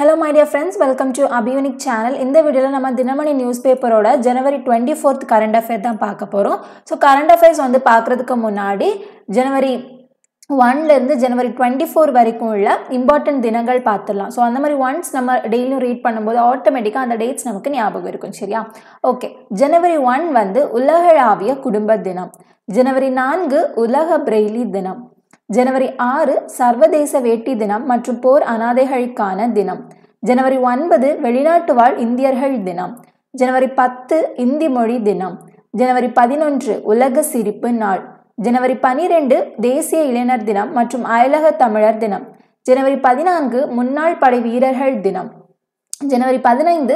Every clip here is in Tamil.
hello my friends welcome to அபியூனிக் சேனல் இந்த வீடியோவில் நம்ம தினமணி நியூஸ் பேப்பரோட ஜனவரி டுவெண்ட்டி ஃபோர்த் கரண்ட் அஃபேர் தான் பார்க்க போகிறோம் ஸோ கரண்ட் அஃபேர்ஸ் வந்து பார்க்குறதுக்கு முன்னாடி ஜனவரி ஒன்லேருந்து ஜனவரி டுவெண்ட்டி ஃபோர் வரைக்கும் உள்ள இம்பார்ட்டன்ட் தினங்கள் பார்த்துடலாம் ஸோ அந்த மாதிரி ஒன்ஸ் நம்ம டெய்லியும் ரீட் பண்ணும்போது ஆட்டோமேட்டிக்காக அந்த டேட்ஸ் நமக்கு ஞாபகம் இருக்கும் சரியா ஓகே ஜனவரி ஒன் வந்து உலகளாவிய குடும்ப தினம் ஜனவரி நான்கு உலக பிரெய்லி தினம் ஜனவரி ஆறு சர்வதேச வேட்டி தினம் மற்றும் போர் அனாதைகளுக்கான தினம் ஜனவரி ஒன்பது வெளிநாட்டு வாழ் இந்தியர்கள் தினம் ஜனவரி பத்து இந்தி மொழி தினம் ஜனவரி பதினொன்று உலக சிரிப்பு நாள் ஜனவரி பனிரெண்டு தேசிய இளைஞர் தினம் மற்றும் அயலக தமிழர் தினம் ஜனவரி பதினான்கு முன்னாள் படை வீரர்கள் தினம் ஜனவரி பதினைந்து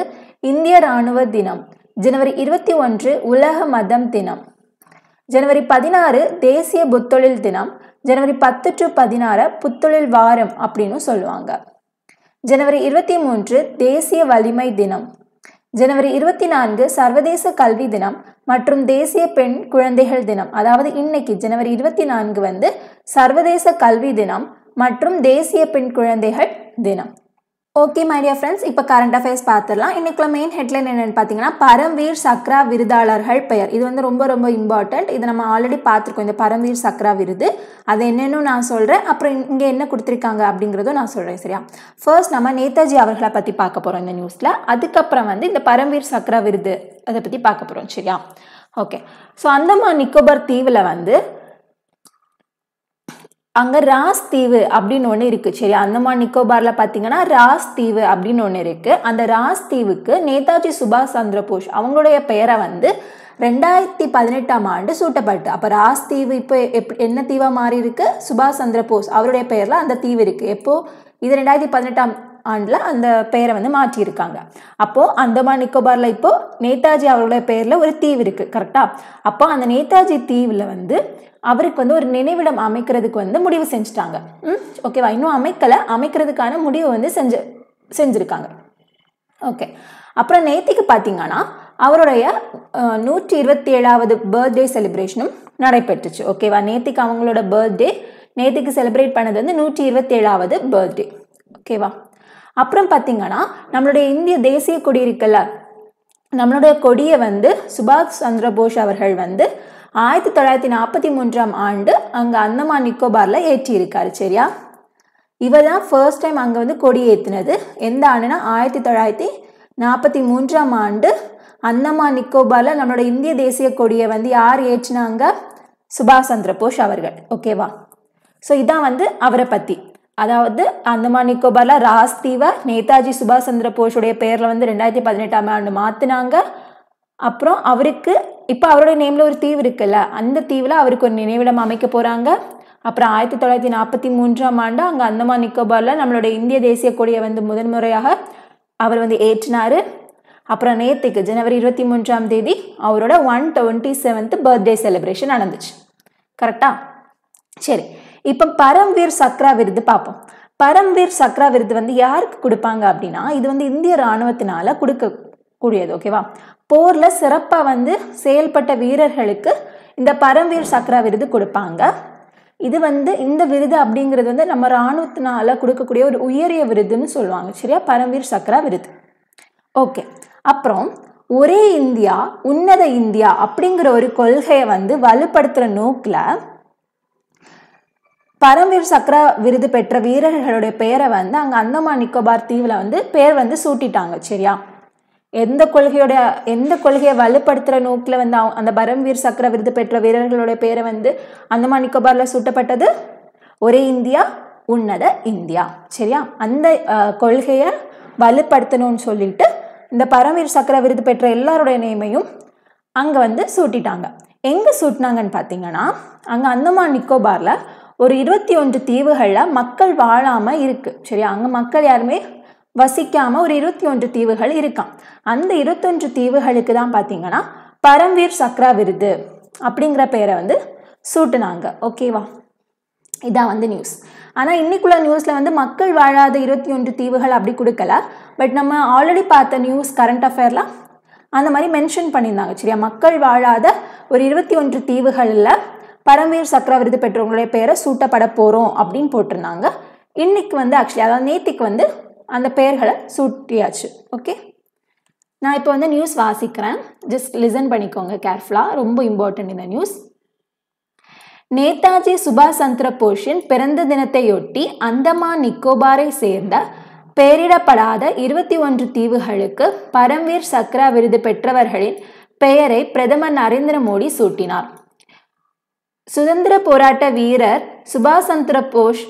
இந்திய இராணுவ தினம் ஜனவரி இருபத்தி ஒன்று உலக மதம் தினம் ஜனவரி பதினாறு தேசிய புத்தொழில் தினம் ஜனவரி பத்து டு பதினாறு புத்தொழில் வாரம் அப்படின்னு சொல்லுவாங்க ஜனவரி இருபத்தி மூன்று தேசிய வலிமை தினம் ஜனவரி இருபத்தி நான்கு சர்வதேச கல்வி தினம் மற்றும் தேசிய பெண் குழந்தைகள் தினம் அதாவது இன்னைக்கு ஜனவரி இருபத்தி நான்கு வந்து சர்வதேச கல்வி தினம் மற்றும் தேசிய பெண் குழந்தைகள் தினம் ஓகே மைடியா ஃப்ரெண்ட்ஸ் இப்போ கரண்ட் அஃபேர்ஸ் பார்த்துடலாம் இன்றைக்குள்ள மெயின் ஹெட்லைன் என்னென்னு பார்த்தீங்கன்னா பரம்வீர் சக்ரா விருதாளர்கள் பெயர் இது வந்து ரொம்ப ரொம்ப இம்பார்ட்டண்ட் இது நம்ம ஆல்ரெடி பார்த்துருக்கோம் இந்த பரம்வீர் சக்ரா விருது அது என்னென்னு நான் சொல்கிறேன் அப்புறம் இங்கே என்ன கொடுத்துருக்காங்க அப்படிங்கிறதும் நான் சொல்கிறேன் சரியா ஃபர்ஸ்ட் நம்ம நேதாஜி அவர்களை பற்றி பார்க்க போகிறோம் இந்த நியூஸில் அதுக்கப்புறம் வந்து இந்த பரம்வீர் சக்ரா விருது அதை பற்றி பார்க்க போகிறோம் சரியா ஓகே ஸோ அந்தமான் நிக்கோபர் தீவில் வந்து அங்கே ராஸ் தீவு அப்படின்னு ஒன்று இருக்குது சரி அந்தமான் நிக்கோபாரில் பார்த்தீங்கன்னா ராஸ் தீவு அப்படின்னு ஒன்று இருக்குது அந்த ராஸ் தீவுக்கு நேதாஜி சுபாஷ் சந்திர போஸ் அவங்களுடைய பெயரை வந்து ரெண்டாயிரத்தி பதினெட்டாம் ஆண்டு சூட்டப்பட்டு அப்போ ராஸ் தீவு இப்போ எப் என்ன தீவாக மாறி இருக்கு சுபாஷ் சந்திர போஸ் அவருடைய பெயரில் அந்த தீவு இருக்குது எப்போது இது ரெண்டாயிரத்தி பதினெட்டாம் ஆண்டில் அந்த பெயரை வந்து மாற்றியிருக்காங்க அப்போது அந்தமான் நிக்கோபாரில் இப்போது நேதாஜி அவருடைய பெயரில் ஒரு தீவு இருக்குது கரெக்டாக அப்போ அந்த நேதாஜி தீவில் வந்து அவருக்கு வந்து ஒரு நினைவிடம் அமைக்கிறதுக்கு வந்து முடிவு செஞ்சுட்டாங்க ஓகேவா இன்னும் அமைக்கலை அமைக்கிறதுக்கான முடிவு வந்து செஞ்சு செஞ்சுருக்காங்க ஓகே அப்புறம் நேத்திக்கு பார்த்தீங்கன்னா அவருடைய நூற்றி இருபத்தி ஏழாவது பர்த்டே செலிப்ரேஷனும் நடைபெற்றுச்சு ஓகேவா நேத்திக்கு அவங்களோட பர்த்டே நேத்திக்கு செலிப்ரேட் பண்ணது வந்து நூற்றி இருபத்தி ஏழாவது பர்த்டே ஓகேவா அப்புறம் பார்த்தீங்கன்னா நம்மளுடைய இந்திய தேசிய கொடி இருக்குல்ல நம்மளுடைய கொடியை வந்து சுபாஷ் சந்திர அவர்கள் வந்து ஆயிரத்தி தொள்ளாயிரத்தி நாற்பத்தி மூன்றாம் ஆண்டு அங்கே அந்தமான் நிக்கோபாரில் ஏற்றியிருக்காரு சரியா இவர் தான் ஃபர்ஸ்ட் டைம் அங்கே வந்து கொடி ஏற்றினது எந்த ஆண்டுனா ஆயிரத்தி தொள்ளாயிரத்தி நாற்பத்தி மூன்றாம் ஆண்டு அந்தமான் நிக்கோபாரில் நம்மளோட இந்திய தேசிய கொடியை வந்து யார் ஏற்றினாங்க சுபாஷ் சந்திர போஸ் அவர்கள் ஓகேவா ஸோ இதான் வந்து அவரை பற்றி அதாவது அந்தமான் நிக்கோபாரில் ராஸ்தீவா நேதாஜி சுபாஷ் சந்திர போஷுடைய பேரில் வந்து ரெண்டாயிரத்தி பதினெட்டாம் ஆண்டு மாற்றினாங்க அப்புறம் அவருக்கு இப்போ அவருடைய நேமில் ஒரு தீவு இருக்குல்ல அந்த தீவில் அவருக்கு ஒரு நினைவிடம் அமைக்க போகிறாங்க அப்புறம் ஆயிரத்தி தொள்ளாயிரத்தி நாற்பத்தி மூன்றாம் ஆண்டு அங்கே அந்தமான் நிக்கோபாரில் நம்மளுடைய இந்திய தேசிய கொடியை வந்து முதன்முறையாக அவர் வந்து ஏற்றினார் அப்புறம் நேற்றுக்கு ஜனவரி இருபத்தி மூன்றாம் தேதி அவரோட one twenty seventh birthday celebration நடந்துச்சு கரெக்டா சரி இப்போ பரம்வீர் சக்ரா விருது பார்ப்போம் பரம்வீர் சக்ரா விருது வந்து யாருக்கு கொடுப்பாங்க அப்படின்னா இது வந்து இந்திய இராணுவத்தினால கொடுக்கக்கூடியது ஓகேவா போரில் சிறப்பாக வந்து செயல்பட்ட வீரர்களுக்கு இந்த பரம்வீர் சக்ரா விருது கொடுப்பாங்க இது வந்து இந்த விருது அப்படிங்கிறது வந்து நம்ம இராணுவத்தினால கொடுக்கக்கூடிய ஒரு உயரிய விருதுன்னு சொல்லுவாங்க சரியா பரம்வீர் சக்ரா விருது ஓகே அப்புறம் ஒரே இந்தியா உன்னத இந்தியா அப்படிங்கிற ஒரு கொள்கையை வந்து வலுப்படுத்துகிற நோக்கில் பரம்வீர் சக்ரா விருது பெற்ற வீரர்களுடைய பெயரை வந்து அங்கே அந்தமான் நிக்கோபார் தீவில் வந்து பேர் வந்து சூட்டிட்டாங்க சரியா எந்த கொள்கையோட எந்த கொள்கையை வலுப்படுத்துகிற நோக்கில் வந்து அந்த பரம்வீர் சக்கர விருது பெற்ற வீரர்களுடைய பேரை வந்து அந்தமான் நிக்கோபாரில் சூட்டப்பட்டது ஒரே இந்தியா உன்னத இந்தியா சரியா அந்த கொள்கையை வலுப்படுத்தணும்னு சொல்லிட்டு இந்த பரம்வீர் சக்கர விருது பெற்ற எல்லாருடைய நேமையும் அங்கே வந்து சூட்டிட்டாங்க எங்கே சூட்டினாங்கன்னு பார்த்தீங்கன்னா அங்கே அந்தமான் நிக்கோபாரில் ஒரு இருபத்தி ஒன்று தீவுகளில் மக்கள் வாழாமல் இருக்குது சரியா அங்கே மக்கள் யாருமே வசிக்காமல் ஒரு இருபத்தி ஒன்று தீவுகள் இருக்கான் அந்த இருபத்தொன்று தீவுகளுக்கு தான் பார்த்தீங்கன்னா பரம்வீர் சக்ரா விருது அப்படிங்கிற பெயரை வந்து சூட்டுனாங்க ஓகேவா இதான் வந்து நியூஸ் ஆனால் இன்னைக்குள்ள நியூஸில் வந்து மக்கள் வாழாத இருபத்தி ஒன்று தீவுகள் அப்படி கொடுக்கல பட் நம்ம ஆல்ரெடி பார்த்த நியூஸ் கரண்ட் அஃபேர்லாம் அந்த மாதிரி மென்ஷன் பண்ணியிருந்தாங்க சரியா மக்கள் வாழாத ஒரு இருபத்தி ஒன்று தீவுகளில் பரம்வீர் சக்கர விருது பெற்றவங்களுடைய பேரை சூட்டப்பட போகிறோம் அப்படின்னு போட்டிருந்தாங்க இன்னைக்கு வந்து ஆக்சுவலி அதாவது நேத்திக்கு வந்து அந்த பெயர்களை சுட்டியாச்சு ஓகே நான் இப்போ வந்து நியூஸ் வாசிக்கிறேன் ஜஸ்ட் லிசன் பண்ணிக்கோங்க கேர்ஃபுல்லாக ரொம்ப இம்பார்ட்டன்ட் இந்த நியூஸ் நேதாஜி சுபாஷ் சந்திர போஷின் பிறந்த தினத்தையொட்டி அந்தமான் நிக்கோபாரை சேர்ந்த பெயரிடப்படாத இருபத்தி ஒன்று தீவுகளுக்கு பரம்வீர் சக்ரா விருது பெற்றவர்களின் பெயரை பிரதமர் நரேந்திர மோடி சூட்டினார் சுதந்திர போராட்ட வீரர் சுபாஷ் சந்திர போஷ்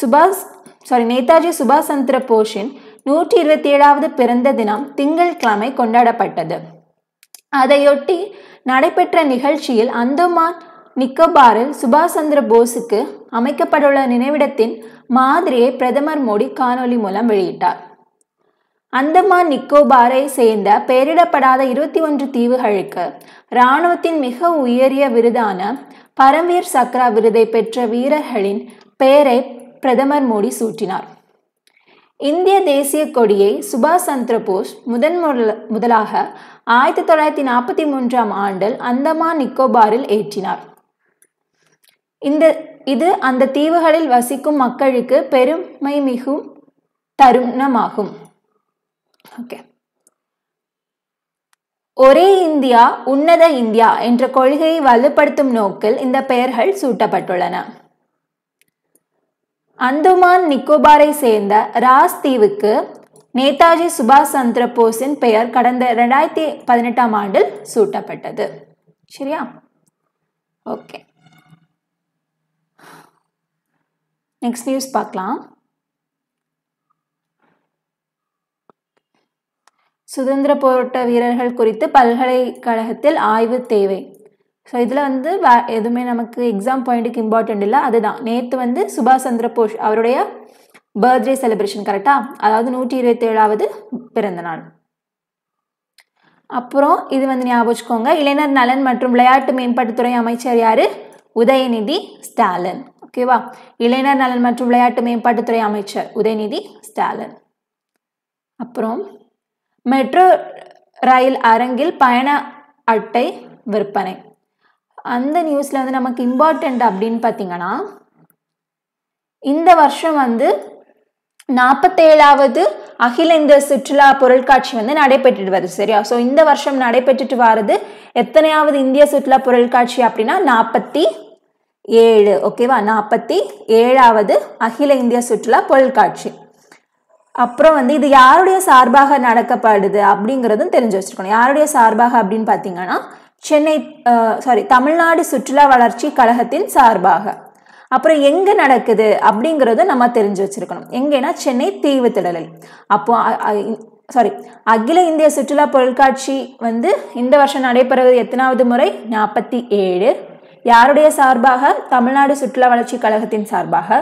சுபாஷ் சாரி நேதாஜி சுபாஷ் சந்திர போஷின் நூற்றி இருபத்தி ஏழாவது பிறந்த தினம் திங்கட்கிழமை கொண்டாடப்பட்டது அதையொட்டி நடைபெற்ற நிகழ்ச்சியில் அந்தமான் நிக்கோபாரில் சுபாஷ் சந்திர போஸுக்கு அமைக்கப்பட்டுள்ள நினைவிடத்தின் மாதிரியை பிரதமர் மோடி காணொலி மூலம் வெளியிட்டார் அந்தமான் நிக்கோபாரை சேர்ந்த பெயரிடப்படாத இருபத்தி ஒன்று தீவுகளுக்கு இராணுவத்தின் மிக உயரிய விருதான பரம்வீர் சக்ரா விருதை பெற்ற வீரர்களின் பெயரை பிரதமர் மோடி சூட்டினார் இந்திய தேசிய கொடியை சுபாஷ் சந்திர போஸ் முதன் முதலாக ஆயிரத்தி தொள்ளாயிரத்தி நாற்பத்தி மூன்றாம் ஆண்டில் அந்தமான் நிக்கோபாரில் ஏற்றினார் இந்த இது அந்த தீவுகளில் வசிக்கும் மக்களுக்கு பெருமை மிகும் தருணமாகும் ஓகே ஒரே இந்தியா உன்னத இந்தியா என்ற கொள்கையை வலுப்படுத்தும் நோக்கில் இந்த பெயர்கள் சூட்டப்பட்டுள்ளன அந்துமான் நிக்கோபாரை சேர்ந்த ராஸ் தீவுக்கு நேதாஜி சுபாஷ் சந்திர போஸின் பெயர் கடந்த ரெண்டாயிரத்தி பதினெட்டாம் ஆண்டில் சூட்டப்பட்டது சரியா ஓகே நெக்ஸ்ட் நியூஸ் பார்க்கலாம் சுதந்திர போராட்ட வீரர்கள் குறித்து பல்கலைக்கழகத்தில் ஆய்வு தேவை ஸோ இதில் வந்து வே எதுவுமே நமக்கு எக்ஸாம் பாயிண்ட்டுக்கு இம்பார்ட்டன்ட் இல்லை அதுதான் நேற்று வந்து சுபாஷ் சந்திர போஷ் அவருடைய பர்த்டே செலிப்ரேஷன் கரெக்டாக அதாவது நூற்றி இருபத்தேழாவது பிறந்த நாள் அப்புறம் இது வந்து ஞாபகம் வச்சுக்கோங்க இளைஞர் நலன் மற்றும் விளையாட்டு மேம்பாட்டுத்துறை அமைச்சர் யார் உதயநிதி ஸ்டாலின் ஓகேவா இளைஞர் நலன் மற்றும் விளையாட்டு மேம்பாட்டுத்துறை அமைச்சர் உதயநிதி ஸ்டாலின் அப்புறம் மெட்ரோ ரயில் அரங்கில் பயண அட்டை விற்பனை அந்த நியூஸில் வந்து நமக்கு இம்பார்ட்டண்ட் அப்படின்னு பார்த்தீங்கன்னா இந்த வருஷம் வந்து நாற்பத்தேழாவது அகில இந்த சுற்றுலா பொருட்காட்சி வந்து நடைபெற்றுட்டு வருது சரியா ஸோ இந்த வருஷம் நடைபெற்றுட்டு வர்றது எத்தனையாவது இந்திய சுற்றுலா பொருட்காட்சி அப்படின்னா நாற்பத்தி ஏழு ஓகேவா நாற்பத்தி ஏழாவது அகில இந்திய சுற்றுலா பொருட்காட்சி அப்புறம் வந்து இது யாருடைய சார்பாக நடக்கப்படுது அப்படிங்கிறதும் தெரிஞ்சு வச்சுருக்கணும் யாருடைய சார்பாக அப்படின்னு பார்த்தீங்கன்னா சென்னை சாரி தமிழ்நாடு சுற்றுலா வளர்ச்சி கழகத்தின் சார்பாக அப்புறம் எங்கே நடக்குது அப்படிங்கிறத நம்ம தெரிஞ்சு வச்சுருக்கணும் எங்கேனா சென்னை தீவு திடலில் அப்போ சாரி அகில இந்திய சுற்றுலா பொருட்காட்சி வந்து இந்த வருஷம் நடைபெறுவது எத்தனாவது முறை நாற்பத்தி ஏழு யாருடைய சார்பாக தமிழ்நாடு சுற்றுலா வளர்ச்சி கழகத்தின் சார்பாக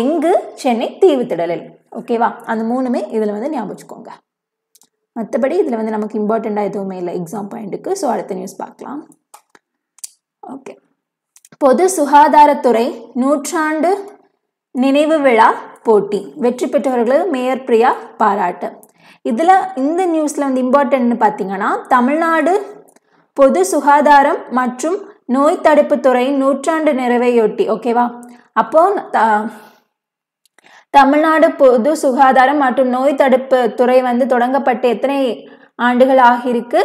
எங்கு சென்னை தீவு திடலில் ஓகேவா அந்த மூணுமே இதில் வந்து ஞாபகம் வச்சுக்கோங்க மற்றபடி இதில் வந்து நமக்கு இம்பார்ட்டண்ட்டாக எதுவுமே இல்லை எக்ஸாம் பாயிண்ட்டுக்கு ஸோ அடுத்த நியூஸ் பார்க்கலாம் ஓகே பொது சுகாதாரத்துறை நூற்றாண்டு நினைவு விழா போட்டி வெற்றி பெற்றவர்களுக்கு மேயர் பிரியா பாராட்டு இதில் இந்த நியூஸில் வந்து இம்பார்ட்டன்ட்னு பார்த்தீங்கன்னா தமிழ்நாடு பொது சுகாதாரம் மற்றும் நோய் துறையின் நூற்றாண்டு நிறைவையொட்டி ஓகேவா அப்போது தமிழ்நாடு பொது சுகாதாரம் மற்றும் நோய் தடுப்பு துறை வந்து தொடங்கப்பட்டு எத்தனை ஆண்டுகள் ஆகியிருக்கு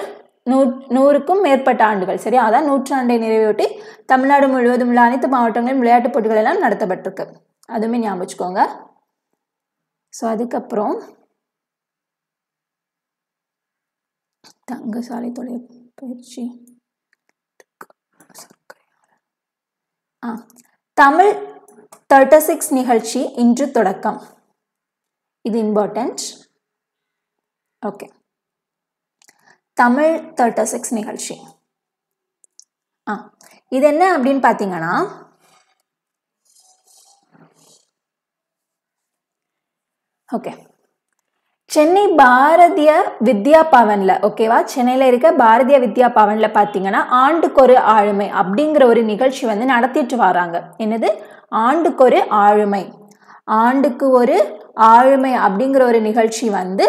நூ நூறுக்கும் மேற்பட்ட ஆண்டுகள் சரி அதான் நூற்றாண்டை நிறைவேட்டி தமிழ்நாடு முழுவதும் உள்ள அனைத்து மாவட்டங்களிலும் விளையாட்டுப் போட்டிகள் எல்லாம் நடத்தப்பட்டிருக்கு அதுவுமே ஞாபகம் வச்சுக்கோங்க ஸோ அதுக்கப்புறம் தங்க சாலை பயிற்சி ஆ தமிழ் தேர்ட்டி சிக்ஸ் நிகழ்ச்சி இன்று தொடக்கம் இது important okay Tamil thirty six நிகழ்ச்சி ஆ இது என்ன அப்படின்னு பார்த்தீங்கன்னா ஓகே சென்னை பாரதிய வித்யா பவனில் ஓகேவா சென்னையில் இருக்க பாரதிய வித்யா பவனில் பார்த்தீங்கன்னா ஆண்டுக்கு ஒரு ஆளுமை அப்படிங்கிற ஒரு நிகழ்ச்சி வந்து நடத்திட்டு வராங்க என்னது ஆண்டுக்கு ஒரு ஆளுமை ஆண்டுக்கு ஒரு ஆளுமை அப்படிங்கிற ஒரு நிகழ்ச்சி வந்து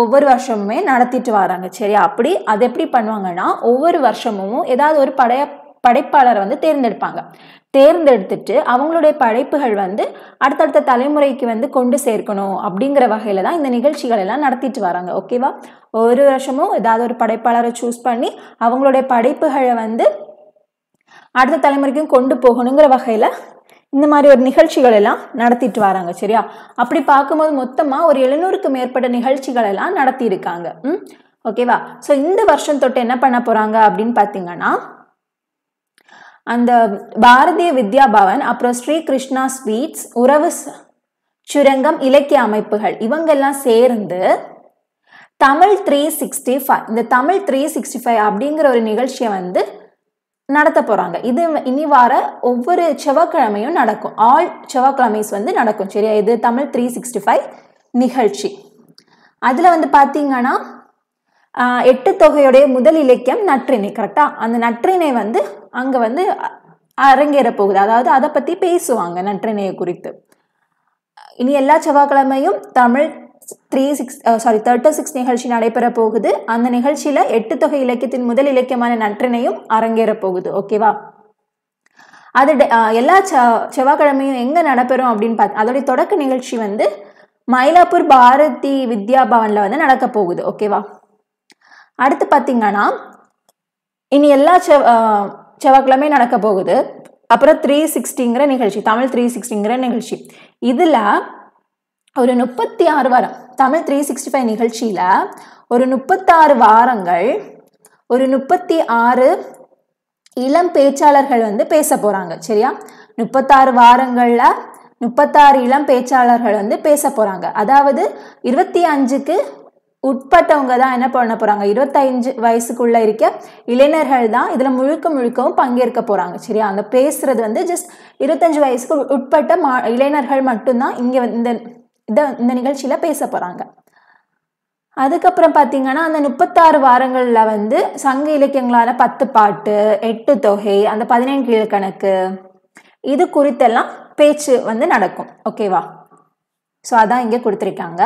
ஒவ்வொரு வருஷமுமே நடத்திட்டு வராங்க சரி அப்படி அது எப்படி பண்ணுவாங்கன்னா ஒவ்வொரு வருஷமும் ஏதாவது ஒரு படைய படைப்பாளரை வந்து தேர்ந்தெடுப்பாங்க தேர்ந்தெடுத்துட்டு அவங்களுடைய படைப்புகள் வந்து அடுத்தடுத்த தலைமுறைக்கு வந்து கொண்டு சேர்க்கணும் அப்படிங்கிற வகையில் தான் இந்த நிகழ்ச்சிகள் எல்லாம் நடத்திட்டு வராங்க ஓகேவா ஒரு வருஷமும் ஏதாவது ஒரு படைப்பாளரை சூஸ் பண்ணி அவங்களுடைய படைப்புகளை வந்து அடுத்த தலைமுறைக்கும் கொண்டு போகணுங்கிற வகையில் இந்த மாதிரி ஒரு நிகழ்ச்சிகள் எல்லாம் நடத்திட்டு வராங்க சரியா அப்படி பார்க்கும்போது மொத்தமாக ஒரு எழுநூறுக்கு மேற்பட்ட நிகழ்ச்சிகள் எல்லாம் நடத்தியிருக்காங்க ம் ஓகேவா ஸோ இந்த வருஷம் தொட்டு என்ன பண்ண போகிறாங்க அப்படின்னு பார்த்தீங்கன்னா அந்த பாரதிய வித்யா பவன் அப்புறம் ஸ்ரீ கிருஷ்ணா ஸ்வீட்ஸ் உறவு சுரங்கம் இலக்கிய அமைப்புகள் இவங்கெல்லாம் சேர்ந்து தமிழ் த்ரீ சிக்ஸ்டி ஃபைவ் இந்த தமிழ் த்ரீ சிக்ஸ்டி ஃபைவ் அப்படிங்கிற ஒரு நிகழ்ச்சியை வந்து நடத்த போகிறாங்க இது இனி வார ஒவ்வொரு செவ்வாய்க்கிழமையும் நடக்கும் ஆல் செவ்வாய்க்கிழமைஸ் வந்து நடக்கும் சரியா இது தமிழ் த்ரீ சிக்ஸ்டி ஃபைவ் நிகழ்ச்சி அதில் வந்து பார்த்தீங்கன்னா எட்டு தொகையுடைய முதல் இலக்கியம் நற்றிணை கரெக்டாக அந்த நற்றிணை வந்து அங்கே வந்து அரங்கேற போகுது அதாவது அதை பற்றி பேசுவாங்க நற்றிணையை குறித்து இனி எல்லா செவ்வாய்க்கிழமையும் Tamil three six sorry thirty six நிகழ்ச்சி நடைபெற போகுது அந்த நிகழ்ச்சியில் எட்டு தொகை இலக்கியத்தின் முதல் இலக்கியமான நன்றினையும் அரங்கேற போகுது ஓகேவா அது எல்லா செவ்வாய்க்கிழமையும் எங்கே நடைபெறும் அப்படின்னு பார்த்து அதோடைய தொடக்க நிகழ்ச்சி வந்து மயிலாப்பூர் பாரதி வித்யா பவனில் வந்து நடக்க போகுது ஓகேவா அடுத்து பார்த்தீங்கன்னா இனி எல்லா செவ் செவ்வாய்க்கிழமையும் நடக்க போகுது அப்புறம் த்ரீ சிக்ஸ்டிங்கிற நிகழ்ச்சி தமிழ் த்ரீ சிக்ஸ்டிங்கிற நிகழ்ச்சி இதில் ஒரு முப்பத்தி ஆறு வாரம் தமிழ் த்ரீ சிக்ஸ்டி ஃபைவ் நிகழ்ச்சியில் ஒரு முப்பத்தாறு வாரங்கள் ஒரு முப்பத்தி ஆறு இளம் பேச்சாளர்கள் வந்து பேச போகிறாங்க சரியா முப்பத்தாறு வாரங்களில் முப்பத்தாறு இளம் பேச்சாளர்கள் வந்து பேச போகிறாங்க அதாவது இருபத்தி அஞ்சுக்கு உட்பட்டவங்க தான் என்ன பண்ண போகிறாங்க இருபத்தஞ்சு வயசுக்குள்ளே இருக்க இளைஞர்கள் தான் இதில் முழுக்க முழுக்கவும் பங்கேற்க போகிறாங்க சரியா அந்த பேசுகிறது வந்து ஜஸ்ட் இருபத்தஞ்சு வயசுக்கு உட்பட்ட மா இளைஞர்கள் மட்டும்தான் இங்கே இந்த இதை இந்த நிகழ்ச்சியில் பேச போகிறாங்க அதுக்கப்புறம் பார்த்தீங்கன்னா அந்த முப்பத்தாறு வாரங்களில் வந்து சங்க இலக்கியங்களான பத்து பாட்டு எட்டு தொகை அந்த பதினேழு கணக்கு இது குறித்தெல்லாம் பேச்சு வந்து நடக்கும் ஓகேவா ஸோ அதான் இங்கே கொடுத்துருக்காங்க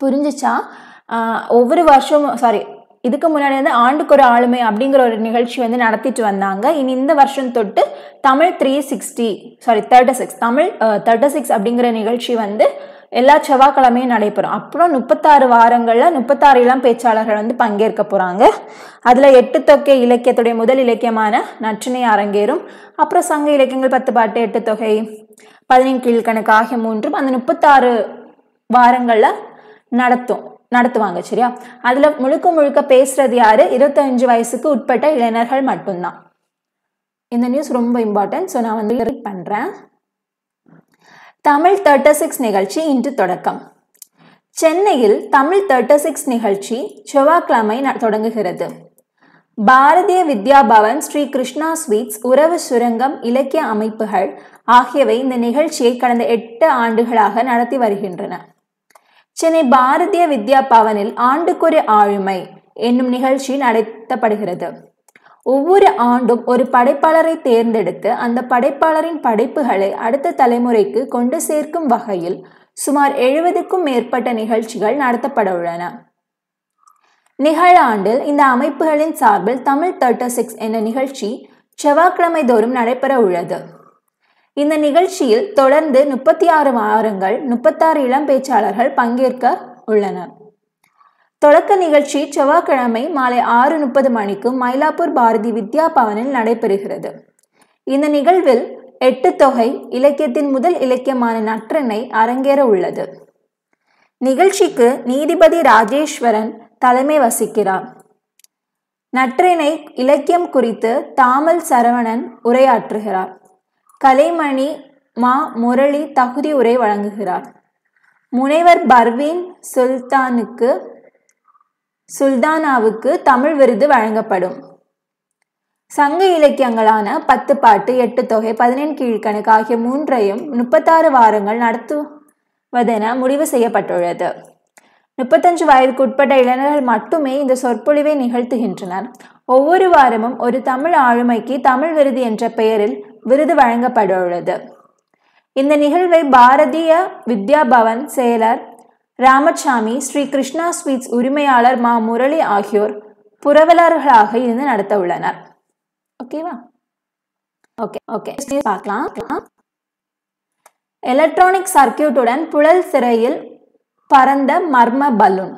புரிஞ்சிச்சா ஒவ்வொரு வருஷமும் சாரி இதுக்கு முன்னாடி வந்து ஆண்டுக்கு ஒரு ஆளுமை அப்படிங்கிற ஒரு நிகழ்ச்சி வந்து நடத்திட்டு வந்தாங்க இனி இந்த வருஷம் தொட்டு Tamil three sixty sorry thirty six Tamil thirty six அப்படிங்கிற நிகழ்ச்சி வந்து எல்லா செவ்வாய்க்கிழமையும் நடைபெறும் அப்புறம் முப்பத்தாறு வாரங்களில் முப்பத்தாறு இளம் பேச்சாளர்கள் வந்து பங்கேற்க போகிறாங்க அதில் எட்டு தொகை இலக்கியத்துடைய முதல் இலக்கியமான நற்றினை அரங்கேறும் அப்புறம் சங்க இலக்கியங்கள் பத்து பாட்டு எட்டு தொகை பதினெண் கீழ்கணக்கு ஆகிய மூன்றும் அந்த முப்பத்தாறு வாரங்களில் நடத்தும் நடத்துவாங்க சரியா அதில் முழுக்க முழுக்க பேசுறது யாரு இருபத்தஞ்சு வயசுக்கு உட்பட்ட இளைஞர்கள் மட்டும்தான் இந்த நியூஸ் ரொம்ப இம்பார்ட்டன்ட் ஸோ நான் வந்து பண்றேன் பண்ணுறேன் தமிழ் தேர்ட்டி சிக்ஸ் நிகழ்ச்சி இன்று தொடக்கம் சென்னையில் தமிழ் தேர்ட்டி சிக்ஸ் நிகழ்ச்சி செவ்வாய்க்கிழமை தொடங்குகிறது பாரதிய வித்யா பவன் ஸ்ரீ கிருஷ்ணா ஸ்வீட்ஸ் உறவு சுரங்கம் இலக்கிய அமைப்புகள் ஆகியவை இந்த நிகழ்ச்சியை கடந்த எட்டு ஆண்டுகளாக நடத்தி வருகின்றன சென்னை பாரதிய வித்யா பவனில் ஆண்டுக்குரிய ஆளுமை என்னும் நிகழ்ச்சி நடத்தப்படுகிறது ஒவ்வொரு ஆண்டும் ஒரு படைப்பாளரை தேர்ந்தெடுத்து அந்த படைப்பாளரின் படைப்புகளை அடுத்த தலைமுறைக்கு கொண்டு சேர்க்கும் வகையில் சுமார் எழுபதுக்கும் மேற்பட்ட நிகழ்ச்சிகள் நடத்தப்பட உள்ளன நிகழாண்டில் இந்த அமைப்புகளின் சார்பில் தமிழ் தேர்ட்டி சிக்ஸ் என்ற நிகழ்ச்சி செவ்வாய்க்கிழமை தோறும் நடைபெற உள்ளது இந்த நிகழ்ச்சியில் தொடர்ந்து முப்பத்தி ஆறு வாரங்கள் முப்பத்தாறு இளம் பேச்சாளர்கள் பங்கேற்க உள்ளனர் தொடக்க நிகழ்ச்சி செவ்வாய்க்கிழமை மாலை ஆறு முப்பது மணிக்கு மயிலாப்பூர் பாரதி வித்யா பவனில் நடைபெறுகிறது இந்த நிகழ்வில் எட்டு தொகை இலக்கியத்தின் முதல் இலக்கியமான நற்றனை அரங்கேற உள்ளது நிகழ்ச்சிக்கு நீதிபதி ராஜேஸ்வரன் தலைமை வசிக்கிறார் நற்றினை இலக்கியம் குறித்து தாமல் சரவணன் உரையாற்றுகிறார் கலைமணி மா முரளி தகுதி உரை வழங்குகிறார் முனைவர் பர்வீன் சுல்தானுக்கு சுல்தானாவுக்கு தமிழ் விருது வழங்கப்படும் சங்க இலக்கியங்களான பத்து பாட்டு எட்டு தொகை பதினெண் கீழ்கணக்கு ஆகிய மூன்றையும் முப்பத்தாறு வாரங்கள் நடத்துவதென முடிவு செய்யப்பட்டுள்ளது முப்பத்தஞ்சு வயதுக்கு உட்பட்ட இளைஞர்கள் மட்டுமே இந்த சொற்பொழிவை நிகழ்த்துகின்றனர் ஒவ்வொரு வாரமும் ஒரு தமிழ் ஆளுமைக்கு தமிழ் விருது என்ற பெயரில் விருது வழங்கப்பட உள்ளது இந்த நிகழ்வை பாரதிய வித்யா பவன் செயலர் ராமசாமி ஸ்ரீ கிருஷ்ணா ஸ்வீட்ஸ் உரிமையாளர் மா முரளி ஆகியோர் புரவலர்களாக இருந்து நடத்த உள்ளனர் ஓகேவா ஓகே ஓகே பார்க்கலாம் எலக்ட்ரானிக் சர்க்கியூட்டுடன் புழல் சிறையில் பறந்த மர்ம பலூன்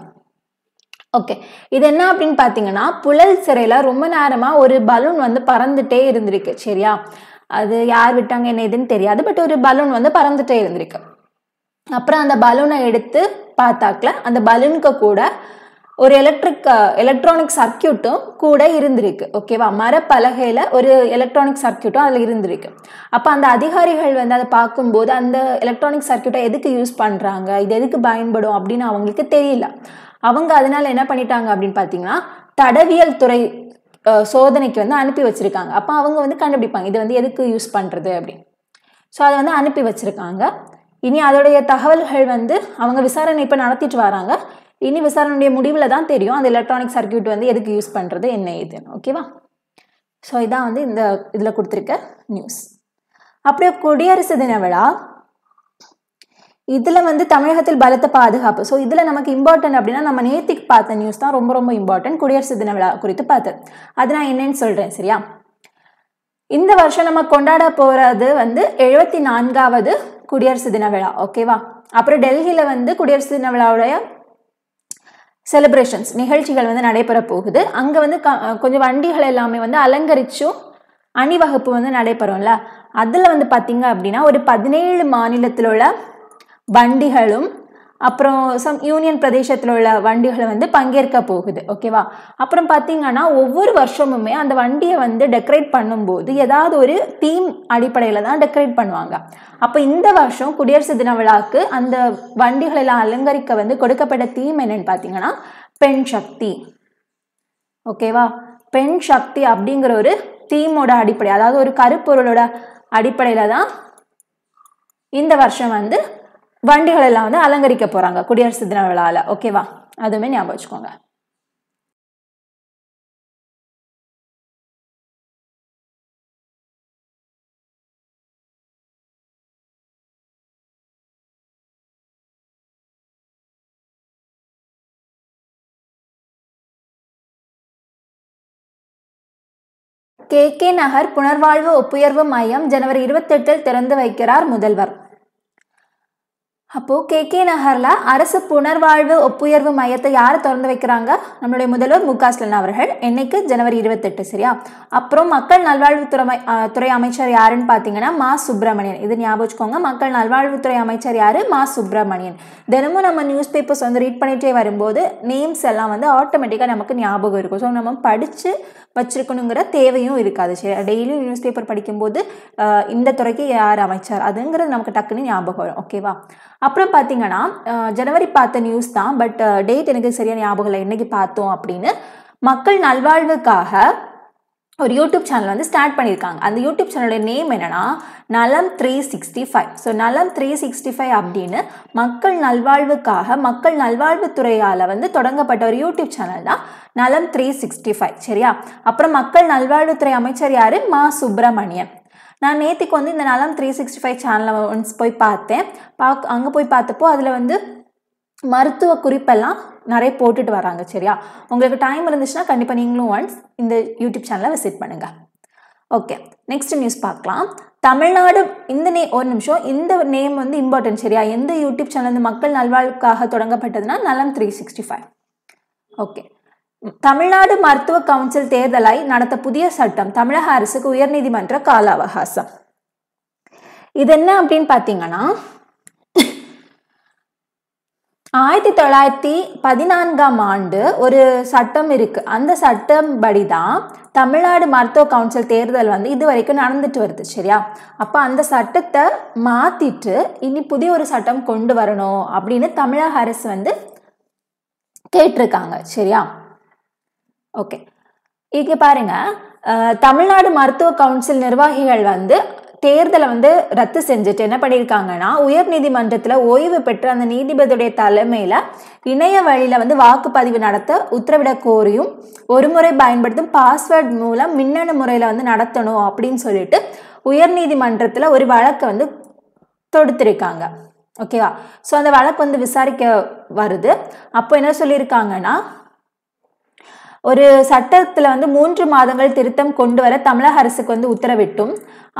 ஓகே இது என்ன அப்படின்னு பார்த்தீங்கன்னா புழல் சிறையில் ரொம்ப நேரமாக ஒரு பலூன் வந்து பறந்துட்டே இருந்திருக்கு சரியா அது யார் விட்டாங்க என்ன இதுன்னு தெரியாது பட் ஒரு பலூன் வந்து பறந்துட்டே இருந்திருக்கு அப்புறம் அந்த பலூனை எடுத்து பார்த்தாக்கல அந்த பலூனுக்கு கூட ஒரு எலக்ட்ரிக் எலக்ட்ரானிக் சர்க்கியூட்டும் கூட இருந்திருக்கு ஓகேவா மரப்பலகையில் ஒரு எலக்ட்ரானிக் சர்க்கியூட்டும் அதில் இருந்திருக்கு அப்போ அந்த அதிகாரிகள் வந்து அதை பார்க்கும்போது அந்த எலக்ட்ரானிக் சர்க்கியூட்டை எதுக்கு யூஸ் பண்ணுறாங்க இது எதுக்கு பயன்படும் அப்படின்னு அவங்களுக்கு தெரியல அவங்க அதனால் என்ன பண்ணிட்டாங்க அப்படின்னு பார்த்தீங்கன்னா தடவியல் துறை சோதனைக்கு வந்து அனுப்பி வச்சுருக்காங்க அப்போ அவங்க வந்து கண்டுபிடிப்பாங்க இது வந்து எதுக்கு யூஸ் பண்ணுறது அப்படின்னு ஸோ அதை வந்து அனுப்பி வச்சுருக்காங்க இனி அதோடைய தகவல்கள் வந்து அவங்க விசாரணை இப்போ நடத்திட்டு வராங்க இனி விசாரணையுடைய முடிவில் தான் தெரியும் அந்த எலக்ட்ரானிக் சர்க்கியூட் வந்து எதுக்கு யூஸ் பண்ணுறது என்ன இதுன்னு ஓகேவா ஸோ இதான் வந்து இந்த இதில் கொடுத்துருக்க நியூஸ் அப்படியே குடியரசு தின விழா இதில் வந்து தமிழகத்தில் பலத்த பாதுகாப்பு ஸோ இதில் நமக்கு இம்பார்ட்டன்ட் அப்படின்னா நம்ம நேத்திக்கு பார்த்த நியூஸ் தான் ரொம்ப ரொம்ப இம்பார்ட்டன்ட் குடியரசு தின விழா குறித்து பார்த்தது அது நான் என்னன்னு சொல்கிறேன் சரியா இந்த வருஷம் நம்ம கொண்டாட போகிறது வந்து எழுபத்தி நான்காவது குடியரசு தின விழா ஓகேவா அப்புறம் டெல்லியில் வந்து குடியரசு தின விழாவுடைய செலிப்ரேஷன்ஸ் நிகழ்ச்சிகள் வந்து நடைபெற போகுது அங்கே வந்து கொஞ்சம் வண்டிகள் எல்லாமே வந்து அலங்கரிச்சும் அணிவகுப்பு வந்து நடைபெறும்ல அதில் வந்து பார்த்திங்க அப்படின்னா ஒரு பதினேழு மாநிலத்தில் உள்ள வண்டிகளும் அப்புறம் சம் யூனியன் பிரதேசத்தில் உள்ள வண்டிகளை வந்து பங்கேற்க போகுது ஓகேவா அப்புறம் பார்த்திங்கன்னா ஒவ்வொரு வருஷமுமே அந்த வண்டியை வந்து டெக்கரேட் பண்ணும்போது ஏதாவது ஒரு தீம் அடிப்படையில் தான் டெக்கரேட் பண்ணுவாங்க அப்போ இந்த வருஷம் குடியரசு தின விழாவுக்கு அந்த வண்டிகளெல்லாம் அலங்கரிக்க வந்து கொடுக்கப்பட்ட தீம் என்னன்னு பார்த்தீங்கன்னா பெண் சக்தி ஓகேவா பெண் சக்தி அப்படிங்கிற ஒரு தீமோட அடிப்படை அதாவது ஒரு கருப்பொருளோட அடிப்படையில் தான் இந்த வருஷம் வந்து வண்டிகள் எல்லாம் வந்து அலங்கரிக்க போறாங்க குடியரசு தின விழால ஓகேவா அதுவுமே ஞாபகம் வச்சுக்கோங்க கே கே நகர் புனர்வாழ்வு ஒப்புயர்வு மையம் ஜனவரி இருபத்தெட்டில் திறந்து வைக்கிறார் முதல்வர் அப்போது கே கே நகரில் அரசு புனர்வாழ்வு ஒப்புயர்வு மையத்தை யார் திறந்து வைக்கிறாங்க நம்மளுடைய முதல்வர் மு க ஸ்டாலின் அவர்கள் என்னைக்கு ஜனவரி இருபத்தெட்டு சரியா அப்புறம் மக்கள் நல்வாழ்வுத்துறை துறை அமைச்சர் யாருன்னு பார்த்தீங்கன்னா மா சுப்பிரமணியன் இது ஞாபகம் வச்சுக்கோங்க மக்கள் நல்வாழ்வுத்துறை அமைச்சர் யார் மா சுப்பிரமணியன் தினமும் நம்ம நியூஸ் பேப்பர்ஸ் வந்து ரீட் பண்ணிகிட்டே வரும்போது நேம்ஸ் எல்லாம் வந்து ஆட்டோமேட்டிக்காக நமக்கு ஞாபகம் இருக்கும் ஸோ நம்ம படித்து வச்சுருக்கணுங்கிற தேவையும் இருக்காது சரி டெய்லியும் நியூஸ் பேப்பர் படிக்கும்போது இந்த துறைக்கு யார் அமைச்சார் அதுங்கிறது நமக்கு டக்குன்னு ஞாபகம் வரும் ஓகேவா அப்புறம் பார்த்தீங்கன்னா ஜனவரி பார்த்த நியூஸ் தான் பட் டேட் எனக்கு சரியான ஞாபகம் இல்லை என்னைக்கு பார்த்தோம் அப்படின்னு மக்கள் நல்வாழ்வுக்காக ஒரு யூடியூப் சேனல் வந்து ஸ்டார்ட் பண்ணியிருக்காங்க அந்த யூடியூப் சேனலோட நேம் என்னன்னா Nalam three sixty five so Nalam three sixty five அப்படின்னு மக்கள் நல்வாழ்வுக்காக மக்கள் நல்வாழ்வுத்துறையால் வந்து தொடங்கப்பட்ட ஒரு யூடியூப் சேனல் தான் நலம் த்ரீ சிக்ஸ்டி ஃபைவ் சரியா அப்புறம் மக்கள் நல்வாழ்வுத்துறை அமைச்சர் யார் மா சுப்பிரமணியன் நான் நேத்திக்கு வந்து இந்த நலம் த்ரீ சிக்ஸ்டி ஃபைவ் சேனலை ஒன்ஸ் போய் பார்த்தேன் பாக் அங்கே போய் பார்த்தப்போ அதில் வந்து மருத்துவ குறிப்பெல்லாம் நிறைய போட்டுட்டு வராங்க சரியா உங்களுக்கு டைம் இருந்துச்சுன்னா கண்டிப்பாக நீங்களும் ஒன்ஸ் இந்த யூடியூப் சேனலை விசிட் பண்ணுங்கள் ஓகே நெக்ஸ்ட் நியூஸ் பார்க்கலாம் தமிழ்நாடு இந்த நே ஒரு நிமிஷம் இந்த நேம் வந்து இம்பார்ட்டன்ட் சரியா எந்த யூடியூப் சேனல் வந்து மக்கள் நல்வாழ்வுக்காக தொடங்கப்பட்டதுன்னா Nalam three sixty five okay Tamil Nadu மருத்துவ கவுன்சில் தேர்தலை நடத்த புதிய சட்டம் தமிழக அரசுக்கு உயர்நீதிமன்ற கால அவகாசம் இது என்ன அப்படின்னு பார்த்தீங்கன்னா ஆயிரத்தி தொள்ளாயிரத்தி பதினான்காம் ஆண்டு ஒரு சட்டம் இருக்குது அந்த சட்டம் படி தான் தமிழ்நாடு மருத்துவ கவுன்சில் தேர்தல் வந்து இது வரைக்கும் நடந்துட்டு வருது சரியா அப்போ அந்த சட்டத்தை மாற்றிட்டு இனி புதிய ஒரு சட்டம் கொண்டு வரணும் அப்படின்னு தமிழக அரசு வந்து கேட்டிருக்காங்க சரியா ஓகே இங்கே பாருங்க தமிழ்நாடு மருத்துவ கவுன்சில் நிர்வாகிகள் வந்து தேர்தலை வந்து ரத்து செஞ்சுட்டு என்ன பண்ணியிருக்காங்கன்னா உயர் நீதிமன்றத்தில் ஓய்வு பெற்ற அந்த நீதிபதியுடைய தலைமையில் இணைய வழியில் வந்து வாக்குப்பதிவு நடத்த உத்தரவிட கோரியும் ஒரு முறை பயன்படுத்தும் பாஸ்வேர்ட் மூலம் மின்னணு முறையில் வந்து நடத்தணும் அப்படின்னு சொல்லிட்டு உயர் நீதிமன்றத்தில் ஒரு வழக்கை வந்து தொடுத்திருக்காங்க ஓகேவா ஸோ அந்த வழக்கு வந்து விசாரிக்க வருது அப்போ என்ன சொல்லியிருக்காங்கன்னா ஒரு சட்டத்தில் வந்து மூன்று மாதங்கள் திருத்தம் கொண்டு வர தமிழக அரசுக்கு வந்து உத்தரவிட்டும்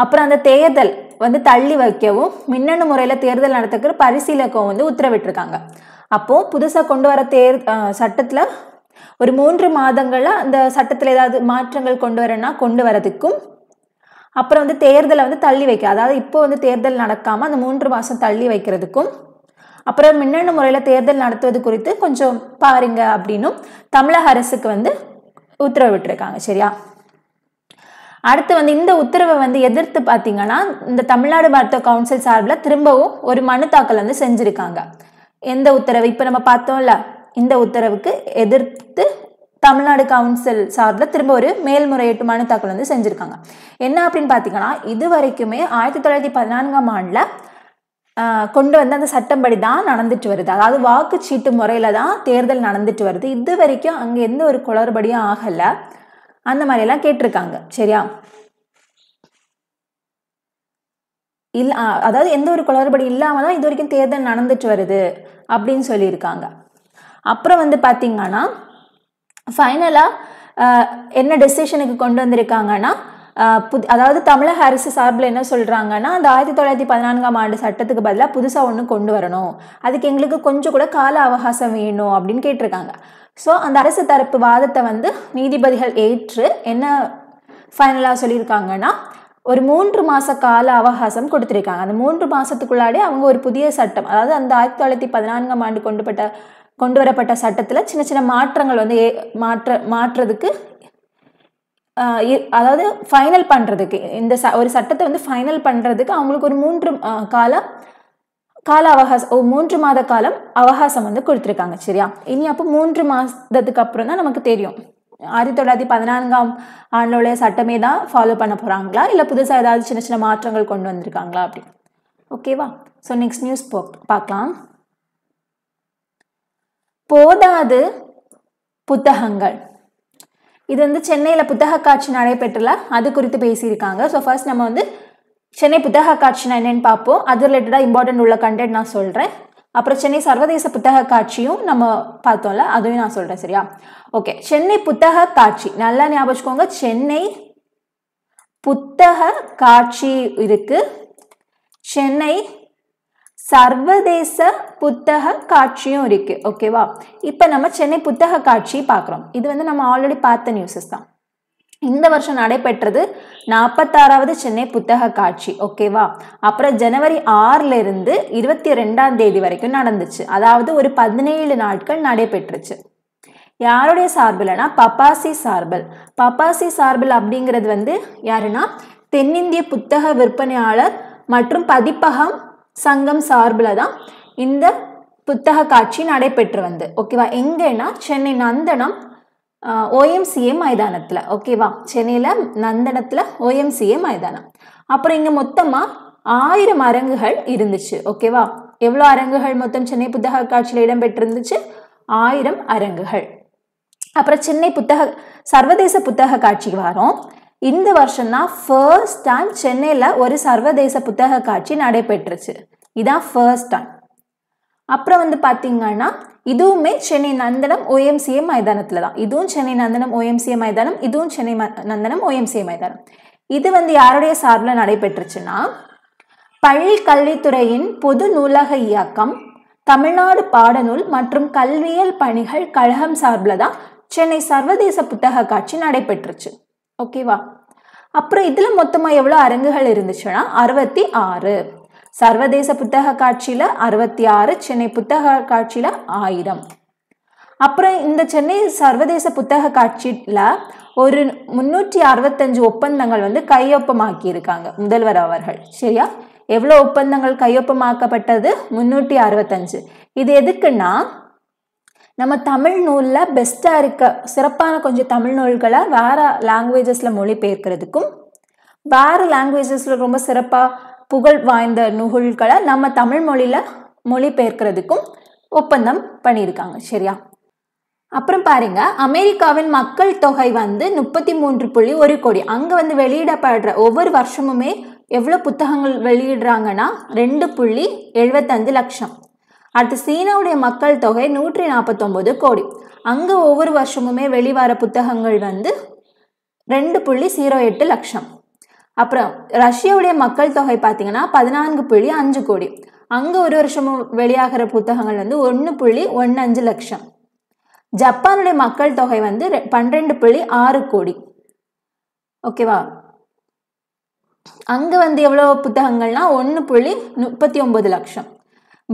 அப்புறம் அந்த தேர்தல் வந்து தள்ளி வைக்கவும் மின்னணு முறையில் தேர்தல் நடத்துக்கிற பரிசீலகம் வந்து உத்தரவிட்டிருக்காங்க அப்போது புதுசாக கொண்டு வர தேர் சட்டத்தில் ஒரு மூன்று மாதங்களில் அந்த சட்டத்தில் ஏதாவது மாற்றங்கள் கொண்டு வரேன்னா கொண்டு வரதுக்கும் அப்புறம் வந்து தேர்தலை வந்து தள்ளி வைக்க அதாவது இப்போ வந்து தேர்தல் நடக்காமல் அந்த மூன்று மாதம் தள்ளி வைக்கிறதுக்கும் அப்புறம் மின்னணு முறையில் தேர்தல் நடத்துவது குறித்து கொஞ்சம் பாருங்க அப்படின்னும் தமிழக அரசுக்கு வந்து உத்தரவிட்டிருக்காங்க சரியா அடுத்து வந்து இந்த உத்தரவை வந்து எதிர்த்து பார்த்தீங்கன்னா இந்த தமிழ்நாடு மருத்துவ கவுன்சில் சார்பில் திரும்பவும் ஒரு மனு தாக்கல் வந்து செஞ்சுருக்காங்க எந்த உத்தரவு இப்போ நம்ம பார்த்தோம்ல இந்த உத்தரவுக்கு எதிர்த்து தமிழ்நாடு கவுன்சில் சார்பில் திரும்ப ஒரு மேல்முறையீட்டு மனு தாக்கல் வந்து செஞ்சுருக்காங்க என்ன அப்படின்னு பார்த்தீங்கன்னா இது வரைக்குமே ஆயிரத்தி தொள்ளாயிரத்தி பதினான்காம் ஆண்டில் கொண்டு வந்து அந்த சட்டப்படி தான் நடந்துட்டு வருது அதாவது வாக்குச்சீட்டு முறையில் தான் தேர்தல் நடந்துட்டு வருது இது வரைக்கும் அங்கே எந்த ஒரு குளறுபடியும் ஆகலை அந்த மாதிரியெல்லாம் கேட்டிருக்காங்க சரியா இல்லை அதாவது எந்த ஒரு குளறுபடி இல்லாமல் தான் இது வரைக்கும் தேர்தல் நடந்துட்டு வருது அப்படின்னு சொல்லியிருக்காங்க அப்புறம் வந்து பார்த்தீங்கன்னா ஃபைனலாக என்ன டெசிஷனுக்கு கொண்டு வந்திருக்காங்கன்னா புது அதாவது தமிழக அரசு சார்பில் என்ன சொல்கிறாங்கன்னா அந்த ஆயிரத்தி தொள்ளாயிரத்தி பதினான்காம் ஆண்டு சட்டத்துக்கு பதிலாக புதுசாக ஒன்று கொண்டு வரணும் அதுக்கு எங்களுக்கு கொஞ்சம் கூட கால அவகாசம் வேணும் அப்படின்னு கேட்டிருக்காங்க ஸோ அந்த அரசு தரப்பு வாதத்தை வந்து நீதிபதிகள் ஏற்று என்ன ஃபைனலாக சொல்லியிருக்காங்கன்னா ஒரு மூன்று மாத கால அவகாசம் கொடுத்துருக்காங்க அந்த மூன்று மாதத்துக்குள்ளாடி அவங்க ஒரு புதிய சட்டம் அதாவது அந்த ஆயிரத்தி தொள்ளாயிரத்தி பதினான்காம் ஆண்டு கொண்டுபட்ட கொண்டு வரப்பட்ட சட்டத்தில் சின்ன சின்ன மாற்றங்கள் வந்து ஏ மாற்ற மாற்றுறதுக்கு அதாவது ஃபைனல் பண்ணுறதுக்கு இந்த ச ஒரு சட்டத்தை வந்து ஃபைனல் பண்ணுறதுக்கு அவங்களுக்கு ஒரு மூன்று காலம் கால அவகாசம் மூன்று மாத காலம் அவகாசம் வந்து கொடுத்துருக்காங்க சரியா இனி அப்போ மூன்று மாதத்துக்கு அப்புறம் தான் நமக்கு தெரியும் ஆயிரத்தி தொள்ளாயிரத்தி பதினான்காம் ஆண்டோடைய சட்டமே தான் ஃபாலோ பண்ண போகிறாங்களா இல்லை புதுசாக ஏதாவது சின்ன சின்ன மாற்றங்கள் கொண்டு வந்திருக்காங்களா அப்படி ஓகேவா ஸோ நெக்ஸ்ட் நியூஸ் போ பார்க்கலாம் போதாது புத்தகங்கள் இது வந்து சென்னையில் புத்தக காட்சி நடைபெற்றல அது குறித்து பேசியிருக்காங்க ஸோ ஃபர்ஸ்ட் நம்ம வந்து சென்னை புத்தக காட்சினா என்னென்னு பார்ப்போம் அது ரிலேட்டடாக இம்பார்ட்டன்ட் உள்ள கண்டென்ட் நான் சொல்கிறேன் அப்புறம் சென்னை சர்வதேச புத்தக காட்சியும் நம்ம பார்த்தோம்ல அதுவும் நான் சொல்கிறேன் சரியா ஓகே சென்னை புத்தக காட்சி நல்லா ஞாபகம் சென்னை புத்தக காட்சி இருக்குது சென்னை சர்வதேச புத்தக காட்சியும் இருக்குது ஓகேவா இப்போ நம்ம சென்னை புத்தக காட்சி பார்க்குறோம் இது வந்து நம்ம ஆல்ரெடி பார்த்த நியூஸஸ் தான் இந்த வருஷம் நடைபெற்றது நாற்பத்தாறாவது சென்னை புத்தக காட்சி ஓகேவா அப்புறம் ஜனவரி ஆறிலிருந்து இருபத்தி ரெண்டாம் தேதி வரைக்கும் நடந்துச்சு அதாவது ஒரு பதினேழு நாட்கள் நடைபெற்றுச்சு யாருடைய சார்பில்னா பப்பாசி சார்பல் பப்பாசி சார்பில் அப்படிங்கிறது வந்து யாருன்னா தென்னிந்திய புத்தக விற்பனையாளர் மற்றும் பதிப்பகம் சங்கம் சார்பில் தான் இந்த புத்தக காட்சி நடைபெற்று வந்து ஓகேவா எங்கன்னா சென்னை நந்தனம் ஓஎம்சிஏ மைதானத்தில் ஓகேவா சென்னையில் நந்தனத்தில் ஓஎம்சிஏ மைதானம் அப்புறம் இங்கே மொத்தமாக ஆயிரம் அரங்குகள் இருந்துச்சு ஓகேவா எவ்வளோ அரங்குகள் மொத்தம் சென்னை புத்தக காட்சியில் இடம்பெற்றிருந்துச்சு ஆயிரம் அரங்குகள் அப்புறம் சென்னை புத்தக சர்வதேச புத்தக காட்சி வாரம் இந்த வருஷம் தான் ஃபர்ஸ்ட் டைம் சென்னையில் ஒரு சர்வதேச புத்தக காட்சி நடைபெற்றுச்சு இதான் ஃபர்ஸ்ட் டைம் அப்புறம் வந்து பார்த்தீங்கன்னா இதுவுமே சென்னை நந்தனம் ஓஎம்சிஏ மைதானத்தில் தான் இதுவும் சென்னை நந்தனம் ஓஎம்சிஏ மைதானம் இதுவும் சென்னை நந்தனம் ஓஎம்சிஏ மைதானம் இது வந்து யாருடைய சார்பில் நடைபெற்றுச்சுன்னா பள்ளி கல்வித்துறையின் பொது நூலக இயக்கம் தமிழ்நாடு பாடநூல் மற்றும் கல்வியல் பணிகள் கழகம் சார்பில் தான் சென்னை சர்வதேச புத்தக காட்சி நடைபெற்றுச்சு ஓகேவா அப்புறம் இதில் மொத்தமாக எவ்வளோ அரங்குகள் இருந்துச்சுன்னா அறுபத்தி ஆறு சர்வதேச புத்தக காட்சியில் அறுபத்தி ஆறு சென்னை புத்தக காட்சியில் ஆயிரம் அப்புறம் இந்த சென்னை சர்வதேச புத்தக காட்சியில் ஒரு முன்னூற்றி அறுபத்தஞ்சு ஒப்பந்தங்கள் வந்து கையொப்பமாக்கியிருக்காங்க முதல்வர் அவர்கள் சரியா எவ்வளோ ஒப்பந்தங்கள் கையொப்பமாக்கப்பட்டது முன்னூற்றி அறுபத்தஞ்சு இது எதுக்குன்னா நம்ம தமிழ் நூலில் பெஸ்ட்டாக இருக்க சிறப்பான கொஞ்சம் தமிழ் நூல்களை வேறு லாங்குவேஜஸில் மொழிபெயர்க்கிறதுக்கும் வேறு லாங்குவேஜஸில் ரொம்ப சிறப்பாக புகழ் வாய்ந்த நூல்களை நம்ம தமிழ் மொழியில் மொழிபெயர்க்கிறதுக்கும் ஒப்பந்தம் பண்ணியிருக்காங்க சரியா அப்புறம் பாருங்க அமெரிக்காவின் மக்கள் தொகை வந்து முப்பத்தி மூன்று புள்ளி ஒரு கோடி அங்கே வந்து வெளியிடப்படுற ஒவ்வொரு வருஷமுமே எவ்வளோ புத்தகங்கள் வெளியிடுறாங்கன்னா ரெண்டு புள்ளி எழுபத்தஞ்சு லட்சம் அடுத்து சீனாவுடைய மக்கள் தொகை நூற்றி நாற்பத்தொம்போது கோடி அங்கே ஒவ்வொரு வருஷமுமே வெளிவர புத்தகங்கள் வந்து ரெண்டு புள்ளி ஜீரோ எட்டு லட்சம் அப்புறம் ரஷ்யாவுடைய மக்கள் தொகை பார்த்தீங்கன்னா பதினான்கு புள்ளி அஞ்சு கோடி அங்கே ஒரு வருஷமும் வெளியாகிற புத்தகங்கள் வந்து ஒன்று புள்ளி ஒன்று அஞ்சு லட்சம் ஜப்பானுடைய மக்கள் தொகை வந்து பன்னிரெண்டு புள்ளி ஆறு கோடி ஓகேவா அங்கே வந்து எவ்வளோ புத்தகங்கள்னா ஒன்று புள்ளி முப்பத்தி ஒம்பது லட்சம்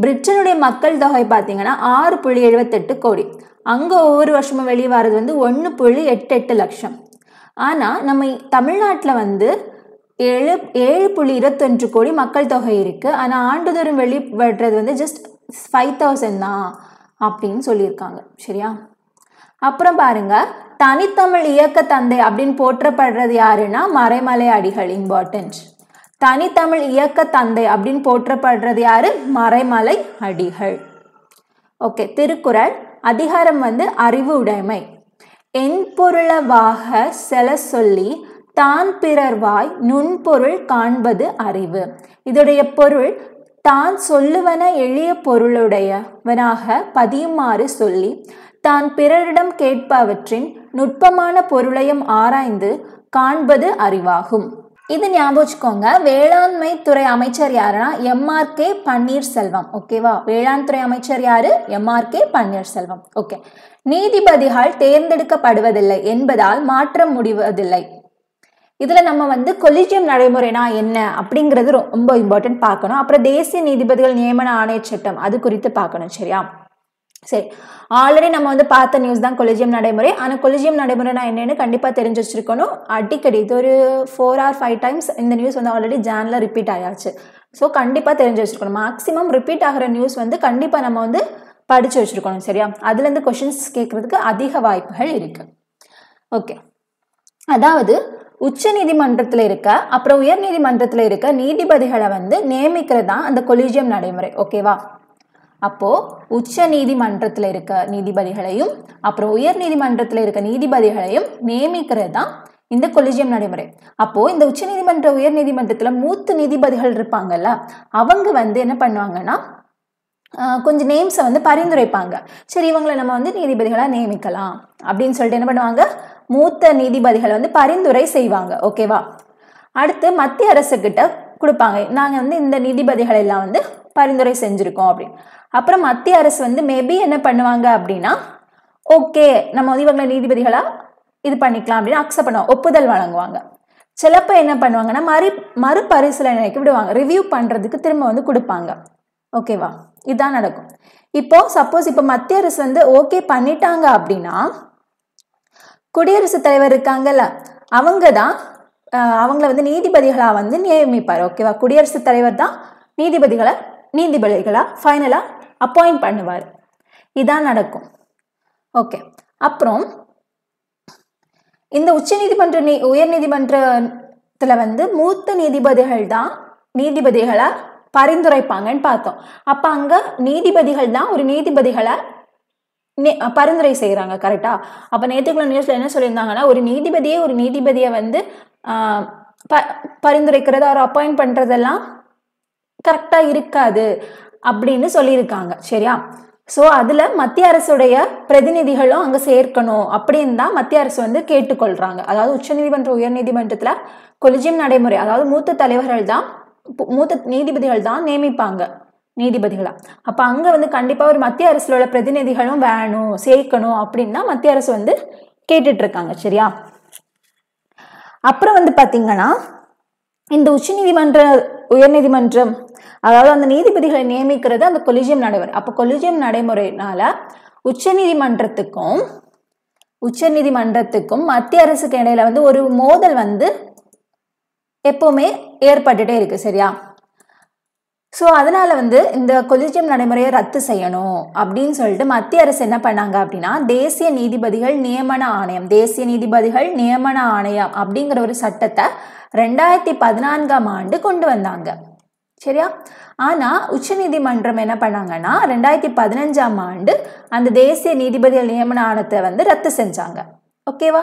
பிரிட்டனுடைய மக்கள் தொகை பார்த்தீங்கன்னா ஆறு புள்ளி எழுபத்தெட்டு கோடி அங்கே ஒவ்வொரு வருஷமும் வெளியே வர்றது வந்து ஒன்று புள்ளி எட்டு எட்டு லட்சம் ஆனால் நம்ம தமிழ்நாட்டில் வந்து ஏழு ஏழு புள்ளி இருபத்தொன்று கோடி மக்கள் தொகை இருக்குது ஆனால் ஆண்டுதோறும் வெளிப்படுறது வந்து ஜஸ்ட் ஃபைவ் தௌசண்ட் தான் அப்படின்னு சொல்லியிருக்காங்க சரியா அப்புறம் பாருங்க தனித்தமிழ் இயக்க தந்தை அப்படின்னு போற்றப்படுறது யாருன்னா மறைமலை அடிகள் இம்பார்ட்டன்ட் தனித்தமிழ் இயக்க தந்தை அப்படின்னு போற்றப்படுறது யாரு மறைமலை அடிகள் ஓகே திருக்குறள் அதிகாரம் வந்து அறிவு உடைமை என் பொருளவாக செல சொல்லி தான் பிறர்வாய் நுண்பொருள் காண்பது அறிவு இதோடைய பொருள் தான் சொல்லுவன எளிய பொருளுடையவனாக பதியுமாறு சொல்லி தான் பிறரிடம் கேட்பவற்றின் நுட்பமான பொருளையும் ஆராய்ந்து காண்பது அறிவாகும் இது ஞாபகம் வச்சுக்கோங்க வேளாண்மை துறை அமைச்சர் யாருன்னா எம்ஆர்கே பன்னீர்செல்வம் ஓகேவா வேளாண் துறை அமைச்சர் யாரு எம்ஆர்கே பன்னீர்செல்வம் ஓகே நீதிபதிகள் தேர்ந்தெடுக்கப்படுவதில்லை என்பதால் மாற்றம் முடிவதில்லை இதில் நம்ம வந்து கொலிஜியம் நடைமுறைனா என்ன அப்படிங்கிறது ரொம்ப இம்பார்ட்டன்ட் பார்க்கணும் அப்புறம் தேசிய நீதிபதிகள் நியமன ஆணைய சட்டம் அது குறித்து பார்க்கணும் சரியா சரி ஆல்ரெடி நம்ம வந்து பார்த்த நியூஸ் தான் கொலிஜியம் நடைமுறை ஆனால் கொலிஜியம் நடைமுறை நான் என்னென்னு கண்டிப்பாக தெரிஞ்சு வச்சிருக்கணும் அடிக்கடி இது ஒரு ஃபோர் ஆர் ஃபைவ் டைம்ஸ் இந்த நியூஸ் வந்து ஆல்ரெடி ஜேனில் ரிப்பீட் ஆயாச்சு ஸோ கண்டிப்பாக தெரிஞ்சு வச்சிருக்கணும் மேக்ஸிமம் ரிப்பீட் ஆகிற நியூஸ் வந்து கண்டிப்பாக நம்ம வந்து படித்து வச்சுருக்கணும் சரியா அதுலேருந்து கொஷின்ஸ் கேட்குறதுக்கு அதிக வாய்ப்புகள் இருக்குது ஓகே அதாவது உச்ச நீதிமன்றத்தில் இருக்க அப்புறம் உயர் நீதிமன்றத்தில் இருக்க நீதிபதிகளை வந்து நியமிக்கிறது தான் அந்த கொலிஜியம் நடைமுறை ஓகேவா அப்போது உச்ச நீதிமன்றத்தில் இருக்க நீதிபதிகளையும் அப்புறம் உயர் நீதிமன்றத்தில் இருக்க நீதிபதிகளையும் நியமிக்கிறது தான் இந்த கொலிஜியம் நடைமுறை அப்போது இந்த உச்ச நீதிமன்ற உயர் நீதிமன்றத்தில் மூத்த நீதிபதிகள் இருப்பாங்கல்ல அவங்க வந்து என்ன பண்ணுவாங்கன்னா கொஞ்சம் நேம்ஸை வந்து பரிந்துரைப்பாங்க சரி இவங்களை நம்ம வந்து நீதிபதிகளாக நியமிக்கலாம் அப்படின்னு சொல்லிட்டு என்ன பண்ணுவாங்க மூத்த நீதிபதிகளை வந்து பரிந்துரை செய்வாங்க ஓகேவா அடுத்து மத்திய அரசுக்கிட்ட கொடுப்பாங்க நாங்கள் வந்து இந்த நீதிபதிகளெல்லாம் எல்லாம் வந்து பரிந்துரை செஞ்சுருக்கோம் அப்படின்னு அப்புறம் மத்திய அரசு வந்து மேபி என்ன பண்ணுவாங்க அப்படின்னா ஓகே நம்ம இவங்களை நீதிபதிகளாக இது பண்ணிக்கலாம் அப்படின்னு அக்செப்ட் பண்ணுவாங்க ஒப்புதல் வழங்குவாங்க சிலப்போ என்ன பண்ணுவாங்கன்னா மறு மறுபரிசீலனைக்கு விடுவாங்க ரிவ்யூ பண்ணுறதுக்கு திரும்ப வந்து கொடுப்பாங்க ஓகேவா இதுதான் நடக்கும் இப்போ சப்போஸ் இப்போ மத்திய அரசு வந்து ஓகே பண்ணிட்டாங்க அப்படின்னா குடியரசுத் தலைவர் இருக்காங்கல்ல அவங்க தான் அவங்கள வந்து நீதிபதிகளாக வந்து நியமிப்பார் ஓகேவா குடியரசுத் தலைவர் தான் நீதிபதிகளை நீதிபதிகளாக ஃபைனலாக அப்பாயிண்ட் பண்ணுவார் இதான் நடக்கும் ஓகே அப்புறம் இந்த உச்ச நீதிமன்ற நீ உயர் நீதிமன்றத்தில் வந்து மூத்த நீதிபதிகள் தான் நீதிபதிகளாக பரிந்துரைப்பாங்கன்னு பார்த்தோம் அப்போ அங்கே நீதிபதிகள் தான் ஒரு நீதிபதிகளை பரிந்துரை செய்கிறாங்க கரெக்டாக அப்போ நேற்றுக்குள்ள நியூஸில் என்ன சொல்லியிருந்தாங்கன்னா ஒரு நீதிபதியே ஒரு நீதிபதியை வந்து ப பரிந்துரைக்கிறது அவர் அப்பாயிண்ட் பண்ணுறதெல்லாம் கரெக்டாக இருக்காது அப்படின்னு சொல்லியிருக்காங்க சரியா ஸோ அதில் மத்திய அரசுடைய பிரதிநிதிகளும் அங்கே சேர்க்கணும் அப்படின்னு தான் மத்திய அரசு வந்து கேட்டுக்கொள்கிறாங்க அதாவது உச்சநீதிமன்ற உயர்நீதிமன்றத்தில் கொலிஜியம் நடைமுறை அதாவது மூத்த தலைவர்கள் தான் மூத்த நீதிபதிகள் தான் நியமிப்பாங்க நீதிபதிகளாக அப்போ அங்கே வந்து கண்டிப்பாக ஒரு மத்திய அரசில் உள்ள பிரதிநிதிகளும் வேணும் சேர்க்கணும் அப்படின்னு தான் மத்திய அரசு வந்து கேட்டுட்ருக்காங்க சரியா அப்புறம் வந்து பார்த்திங்கன்னா இந்த உச்சநீதிமன்ற உயர்நீதிமன்றம் அதாவது அந்த நீதிபதிகளை நியமிக்கிறது அந்த கொலிஜியம் நடைமுறை அப்போ கொலிஜியம் நடைமுறைனால உச்ச நீதிமன்றத்துக்கும் உச்ச நீதிமன்றத்துக்கும் மத்திய அரசுக்கு இடையில வந்து ஒரு மோதல் வந்து எப்போவுமே ஏற்பட்டுட்டே இருக்கு சரியா ஸோ அதனால் வந்து இந்த கொலிஜியம் நடைமுறையை ரத்து செய்யணும் அப்படின்னு சொல்லிட்டு மத்திய அரசு என்ன பண்ணாங்க அப்படின்னா தேசிய நீதிபதிகள் நியமன ஆணையம் தேசிய நீதிபதிகள் நியமன ஆணையம் அப்படிங்கிற ஒரு சட்டத்தை ரெண்டாயிரத்தி பதினான்காம் ஆண்டு கொண்டு வந்தாங்க சரியா ஆனால் உச்சநீதிமன்றம் என்ன பண்ணாங்கன்னா ரெண்டாயிரத்தி பதினஞ்சாம் ஆண்டு அந்த தேசிய நீதிபதிகள் நியமன ஆணையத்தை வந்து ரத்து செஞ்சாங்க ஓகேவா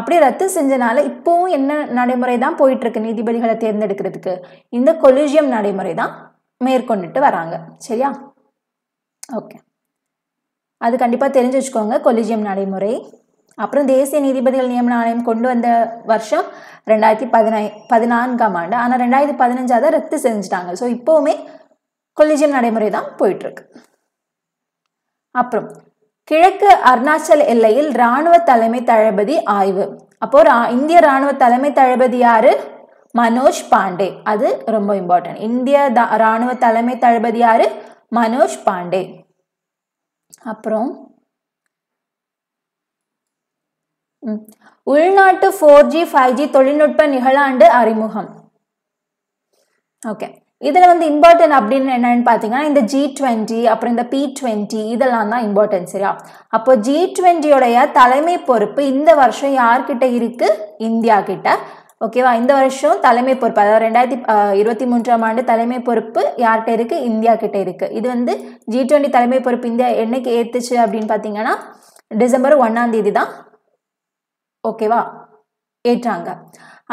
அப்படி ரத்து செஞ்சனால இப்போவும் என்ன நடைமுறை தான் போயிட்டுருக்கு நீதிபதிகளை தேர்ந்தெடுக்கிறதுக்கு இந்த கொலிஜியம் நடைமுறை தான் மேற்கொண்டுட்டு வராங்க சரியா ஓகே அது கண்டிப்பாக தெரிஞ்சு வச்சுக்கோங்க கொலிஜியம் நடைமுறை அப்புறம் தேசிய நீதிபதிகள் நியமன ஆணையம் கொண்டு வந்த வருஷம் ரெண்டாயிரத்தி பதினை பதினான்காம் ஆண்டு ஆனால் ரெண்டாயிரத்தி பதினஞ்சாக தான் ரத்து செஞ்சுட்டாங்க ஸோ இப்போவுமே கொலிஜியம் நடைமுறை தான் போயிட்டுருக்கு அப்புறம் கிழக்கு அருணாச்சல் எல்லையில் இராணுவ தலைமை தளபதி ஆய்வு அப்போது இந்திய இராணுவ தலைமை தளபதி யாரு மனோஜ் பாண்டே அது ரொம்ப இம்பார்ட்டன்ட் இந்திய இராணுவ தலைமை தளபதி யாரு மனோஜ் பாண்டே அப்புறம் உள்நாட்டு ஃபோர் ஜி ஃபைவ் ஜி தொழில்நுட்ப நிகழாண்டு அறிமுகம் ஓகே இதில் வந்து இம்பார்ட்டன்ட் அப்படின்னு என்னன்னு பார்த்தீங்கன்னா இந்த ஜி டுவெண்ட்டி அப்புறம் இந்த பி டுவெண்ட்டி இதெல்லாம் தான் இம்பார்ட்டன்ட் சரியா அப்போ ஜி டுவெண்ட்டியோடைய தலைமை பொறுப்பு இந்த வருஷம் யார்கிட்ட இருக்கு இந்தியா கிட்ட ஓகேவா இந்த வருஷம் தலைமை பொறுப்பு அதாவது ரெண்டாயிரத்தி இருபத்தி மூன்றாம் ஆண்டு தலைமை பொறுப்பு யார்கிட்ட இருக்குது இந்தியா கிட்ட இருக்குது இது வந்து ஜி டுவெண்ட்டி தலைமை பொறுப்பு இந்தியா என்னைக்கு ஏற்றுச்சு அப்படின்னு பார்த்தீங்கன்னா டிசம்பர் ஒன்னாம் தேதி தான் ஓகேவா ஏற்றாங்க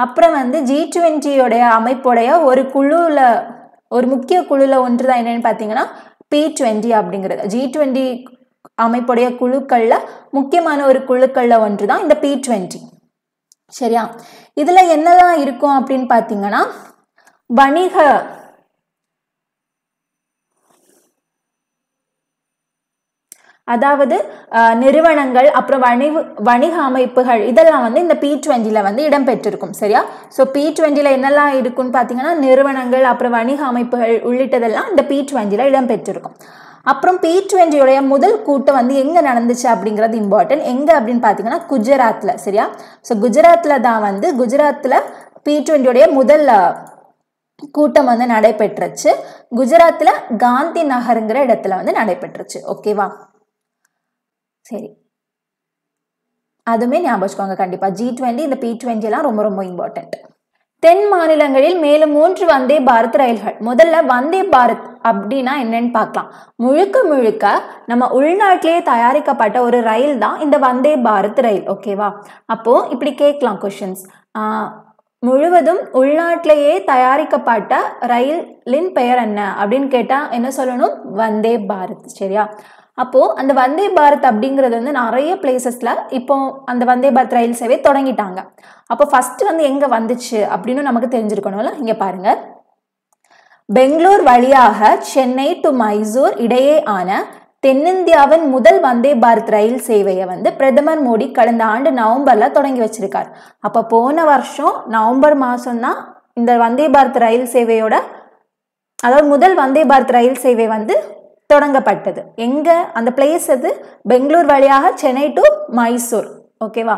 அப்புறம் வந்து ஜி டுவெண்ட்டியோடைய அமைப்புடைய ஒரு குழுவில் ஒரு முக்கிய குழுவில் ஒன்று தான் என்னென்னு பார்த்தீங்கன்னா பி டுவெண்ட்டி அப்படிங்கிறது ஜி டுவெண்ட்டி அமைப்புடைய குழுக்களில் முக்கியமான ஒரு குழுக்களில் ஒன்று தான் இந்த பி டுவெண்ட்டி சரியா இதுல என்னெல்லாம் இருக்கும் அப்படின்னு பாத்தீங்கன்னா வணிக அதாவது நிறுவனங்கள் அப்புறம் வணிக வணிக அமைப்புகள் இதெல்லாம் வந்து இந்த பி டுவெண்ட்டியில் வந்து இடம்பெற்றிருக்கும் சரியா ஸோ பி டுவெண்ட்டியில் என்னெல்லாம் இருக்குன்னு பார்த்தீங்கன்னா நிறுவனங்கள் அப்புறம் வணிக அமைப்புகள் உள்ளிட்டதெல்லாம் இந்த பி டுவெண்ட்டியில் இடம்பெற்றிருக்கும் அப்புறம் பி டுவெண்ட்டியோடைய முதல் கூட்டம் வந்து எங்கே நடந்துச்சு அப்படிங்கிறது இம்பார்ட்டன்ட் எங்கே அப்படின்னு பார்த்தீங்கன்னா குஜராத்தில் சரியா ஸோ குஜராத்தில் தான் வந்து குஜராத்தில் பி டுவெண்ட்டியோடைய முதல் கூட்டம் வந்து நடைபெற்றுச்சு குஜராத்தில் காந்தி நகருங்கிற இடத்துல வந்து நடைபெற்றுச்சு ஓகேவா சரி அதுவுமே ஞாபகம் கண்டிப்பாக ஜி டுவெண்ட்டி இந்த பி எல்லாம் ரொம்ப ரொம்ப இம்பார்ட்டன்ட் தென் மாநிலங்களில் மேலும் மூன்று வந்தே பாரத் ரயில்கள் முதல்ல வந்தே பாரத் அப்படின்னா என்னன்னு பார்க்கலாம் முழுக்க முழுக்க நம்ம உள்நாட்டிலேயே தயாரிக்கப்பட்ட ஒரு ரயில் தான் இந்த வந்தே பாரத் ரயில் ஓகேவா அப்போது இப்படி கேட்கலாம் கொஷின்ஸ் முழுவதும் உள்நாட்டிலேயே தயாரிக்கப்பட்ட ரயிலின் பெயர் என்ன அப்படின்னு கேட்டால் என்ன சொல்லணும் வந்தே பாரத் சரியா அப்போது அந்த வந்தே பாரத் அப்படிங்கிறது வந்து நிறைய பிளேசஸில் இப்போ அந்த வந்தே பாரத் ரயில் சேவை தொடங்கிட்டாங்க அப்போ ஃபஸ்ட்டு வந்து எங்கே வந்துச்சு அப்படின்னு நமக்கு தெரிஞ்சிருக்கணும்ல இங்கே பாருங்கள் பெங்களூர் வழியாக சென்னை டு மைசூர் இடையே ஆன தென்னிந்தியாவின் முதல் வந்தே பாரத் ரயில் சேவையை வந்து பிரதமர் மோடி கடந்த ஆண்டு நவம்பரில் தொடங்கி வச்சிருக்கார் அப்போ போன வருஷம் நவம்பர் தான் இந்த வந்தே பாரத் ரயில் சேவையோட அதாவது முதல் வந்தே பாரத் ரயில் சேவை வந்து தொடங்கப்பட்டது எங்கே அந்த பிளேஸ் அது பெங்களூர் வழியாக சென்னை டு மைசூர் ஓகேவா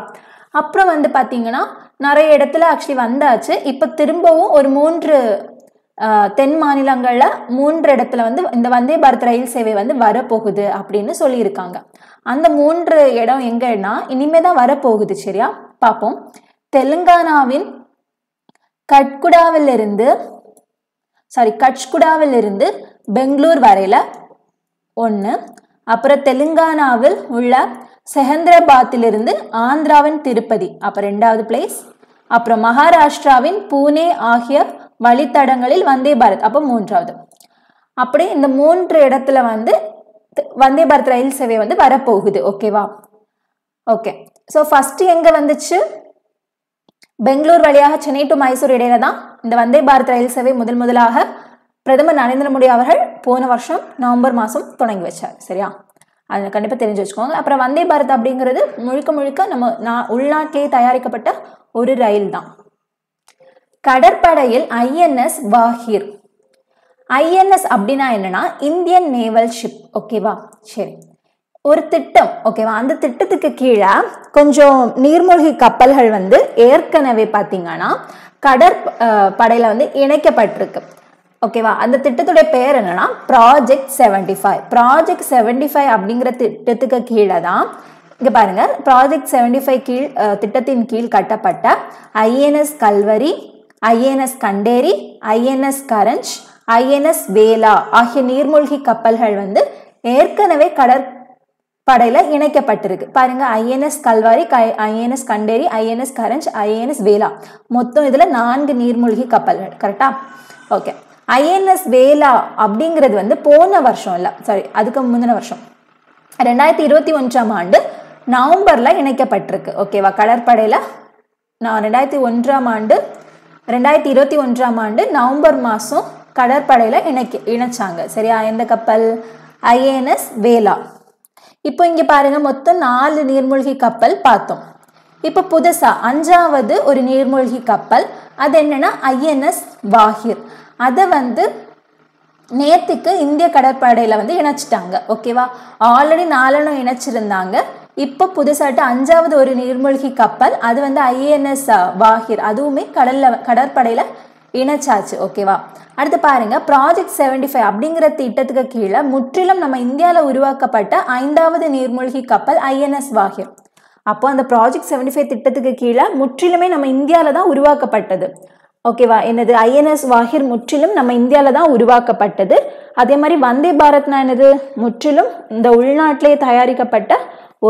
அப்புறம் வந்து பார்த்தீங்கன்னா நிறைய இடத்துல ஆக்சுவலி வந்தாச்சு இப்போ திரும்பவும் ஒரு மூன்று தென் மாநிலங்களில் மூன்று இடத்துல வந்து இந்த வந்தே பாரத் ரயில் சேவை வந்து வரப்போகுது அப்படின்னு சொல்லியிருக்காங்க அந்த மூன்று இடம் எங்கன்னா இனிமே தான் வரப்போகுது சரியா பார்ப்போம் தெலுங்கானாவின் கட்குடாவிலிருந்து சாரி கட்ச்குடாவிலிருந்து பெங்களூர் வரையில் ஒன்று அப்புறம் தெலுங்கானாவில் உள்ள செகந்திரபாத்திலிருந்து ஆந்திராவின் திருப்பதி அப்போ ரெண்டாவது பிளேஸ் அப்புறம் மகாராஷ்டிராவின் பூனே ஆகிய வழித்தடங்களில் வந்தே பாரத் அப்போ மூன்றாவது அப்படி இந்த மூன்று இடத்துல வந்து வந்தே பாரத் ரயில் சேவை வந்து வரப்போகுது ஓகேவா ஓகே ஸோ ஃபஸ்ட்டு எங்கே வந்துச்சு பெங்களூர் வழியாக சென்னை டு மைசூர் இடையில தான் இந்த வந்தே பாரத் ரயில் சேவை முதல் முதலாக பிரதமர் நரேந்திர மோடி அவர்கள் போன வருஷம் நவம்பர் மாதம் தொடங்கி வச்சார் சரியா அதை கண்டிப்பாக தெரிஞ்சு வச்சுக்கோங்க அப்புறம் வந்தே பாரத் அப்படிங்கிறது முழுக்க முழுக்க நம்ம நான் உள்நாட்டிலேயே தயாரிக்கப்பட்ட ஒரு ரயில் தான் கடற்படையில் ஐஎன்எஸ் வாஹிர் ஐஎன்எஸ் அப்படின்னா என்னன்னா இந்தியன் நேவல் ஷிப் ஓகேவா சரி ஒரு திட்டம் ஓகேவா அந்த திட்டத்துக்கு கீழே கொஞ்சம் நீர்மூழ்கி கப்பல்கள் வந்து ஏற்கனவே பார்த்தீங்கன்னா கடற்படையில் வந்து இணைக்கப்பட்டிருக்கு ஓகேவா அந்த திட்டத்துடைய பேர் என்னன்னா project seventy five project seventy five அப்படிங்கிற திட்டத்துக்கு கீழே தான் இங்கே பாருங்கள் ப்ராஜெக்ட் செவன்டி ஃபைவ் கீழ் திட்டத்தின் கீழ் கட்டப்பட்ட INS Kalvari INS Khanderi INS Karanj INS Vela ஆகிய நீர்மூழ்கி கப்பல்கள் வந்து ஏற்கனவே கடற்படையில் இணைக்கப்பட்டிருக்கு பாருங்க INS Kalvari INS Khanderi INS Karanj INS Vela மொத்தம் இதில் நான்கு நீர்மூழ்கி கப்பல்கள் கரெக்டா ஓகே ஐஎன்எஸ் வேலா அப்படிங்கிறது வந்து போன வருஷம் இல்லை சாரி அதுக்கு முந்தின வருஷம் ரெண்டாயிரத்தி இருபத்தி ஒன்றாம் ஆண்டு நவம்பரில் இணைக்கப்பட்டிருக்கு ஓகேவா கடற்படையில் நான் ரெண்டாயிரத்தி ஒன்றாம் ஆண்டு ரெண்டாயிரத்தி இருபத்தி ஒன்றாம் ஆண்டு நவம்பர் மாதம் கடற்படையில் இணைக்க இணைச்சாங்க சரியா எந்த கப்பல் ஐஎன்எஸ் வேலா இப்போ இங்கே பாருங்கள் மொத்தம் நாலு நீர்மூழ்கி கப்பல் பார்த்தோம் இப்போ புதுசாக அஞ்சாவது ஒரு நீர்மூழ்கி கப்பல் அது என்னென்னா ஐஎன்எஸ் வாகிர் அதை வந்து நேத்துக்கு இந்திய கடற்படையில் வந்து இணைச்சிட்டாங்க ஓகேவா ஆல்ரெடி நாலனும் இணைச்சிருந்தாங்க இப்போ புதுசாட்டு அஞ்சாவது ஒரு நீர்மூழ்கி கப்பல் அது வந்து ஐஎன்எஸ் வாகிர் அதுவுமே கடலில் கடற்படையில் இணைச்சாச்சு ஓகேவா அடுத்து பாருங்க ப்ராஜெக்ட் செவன்டி ஃபைவ் அப்படிங்கிற திட்டத்துக்கு கீழே முற்றிலும் நம்ம இந்தியாவில் உருவாக்கப்பட்ட ஐந்தாவது நீர்மூழ்கி கப்பல் ஐஎன்எஸ் வாஹிர் அப்போ அந்த ப்ராஜெக்ட் செவன்டி ஃபைவ் திட்டத்துக்கு கீழே முற்றிலுமே நம்ம இந்தியாவில் தான் உருவாக்கப்பட்டது ஓகேவா என்னது ஐஎன்எஸ் வாஹிர் முற்றிலும் நம்ம இந்தியாவில் தான் உருவாக்கப்பட்டது அதே மாதிரி வந்தே பாரத்னா என்னது முற்றிலும் இந்த உள்நாட்டிலே தயாரிக்கப்பட்ட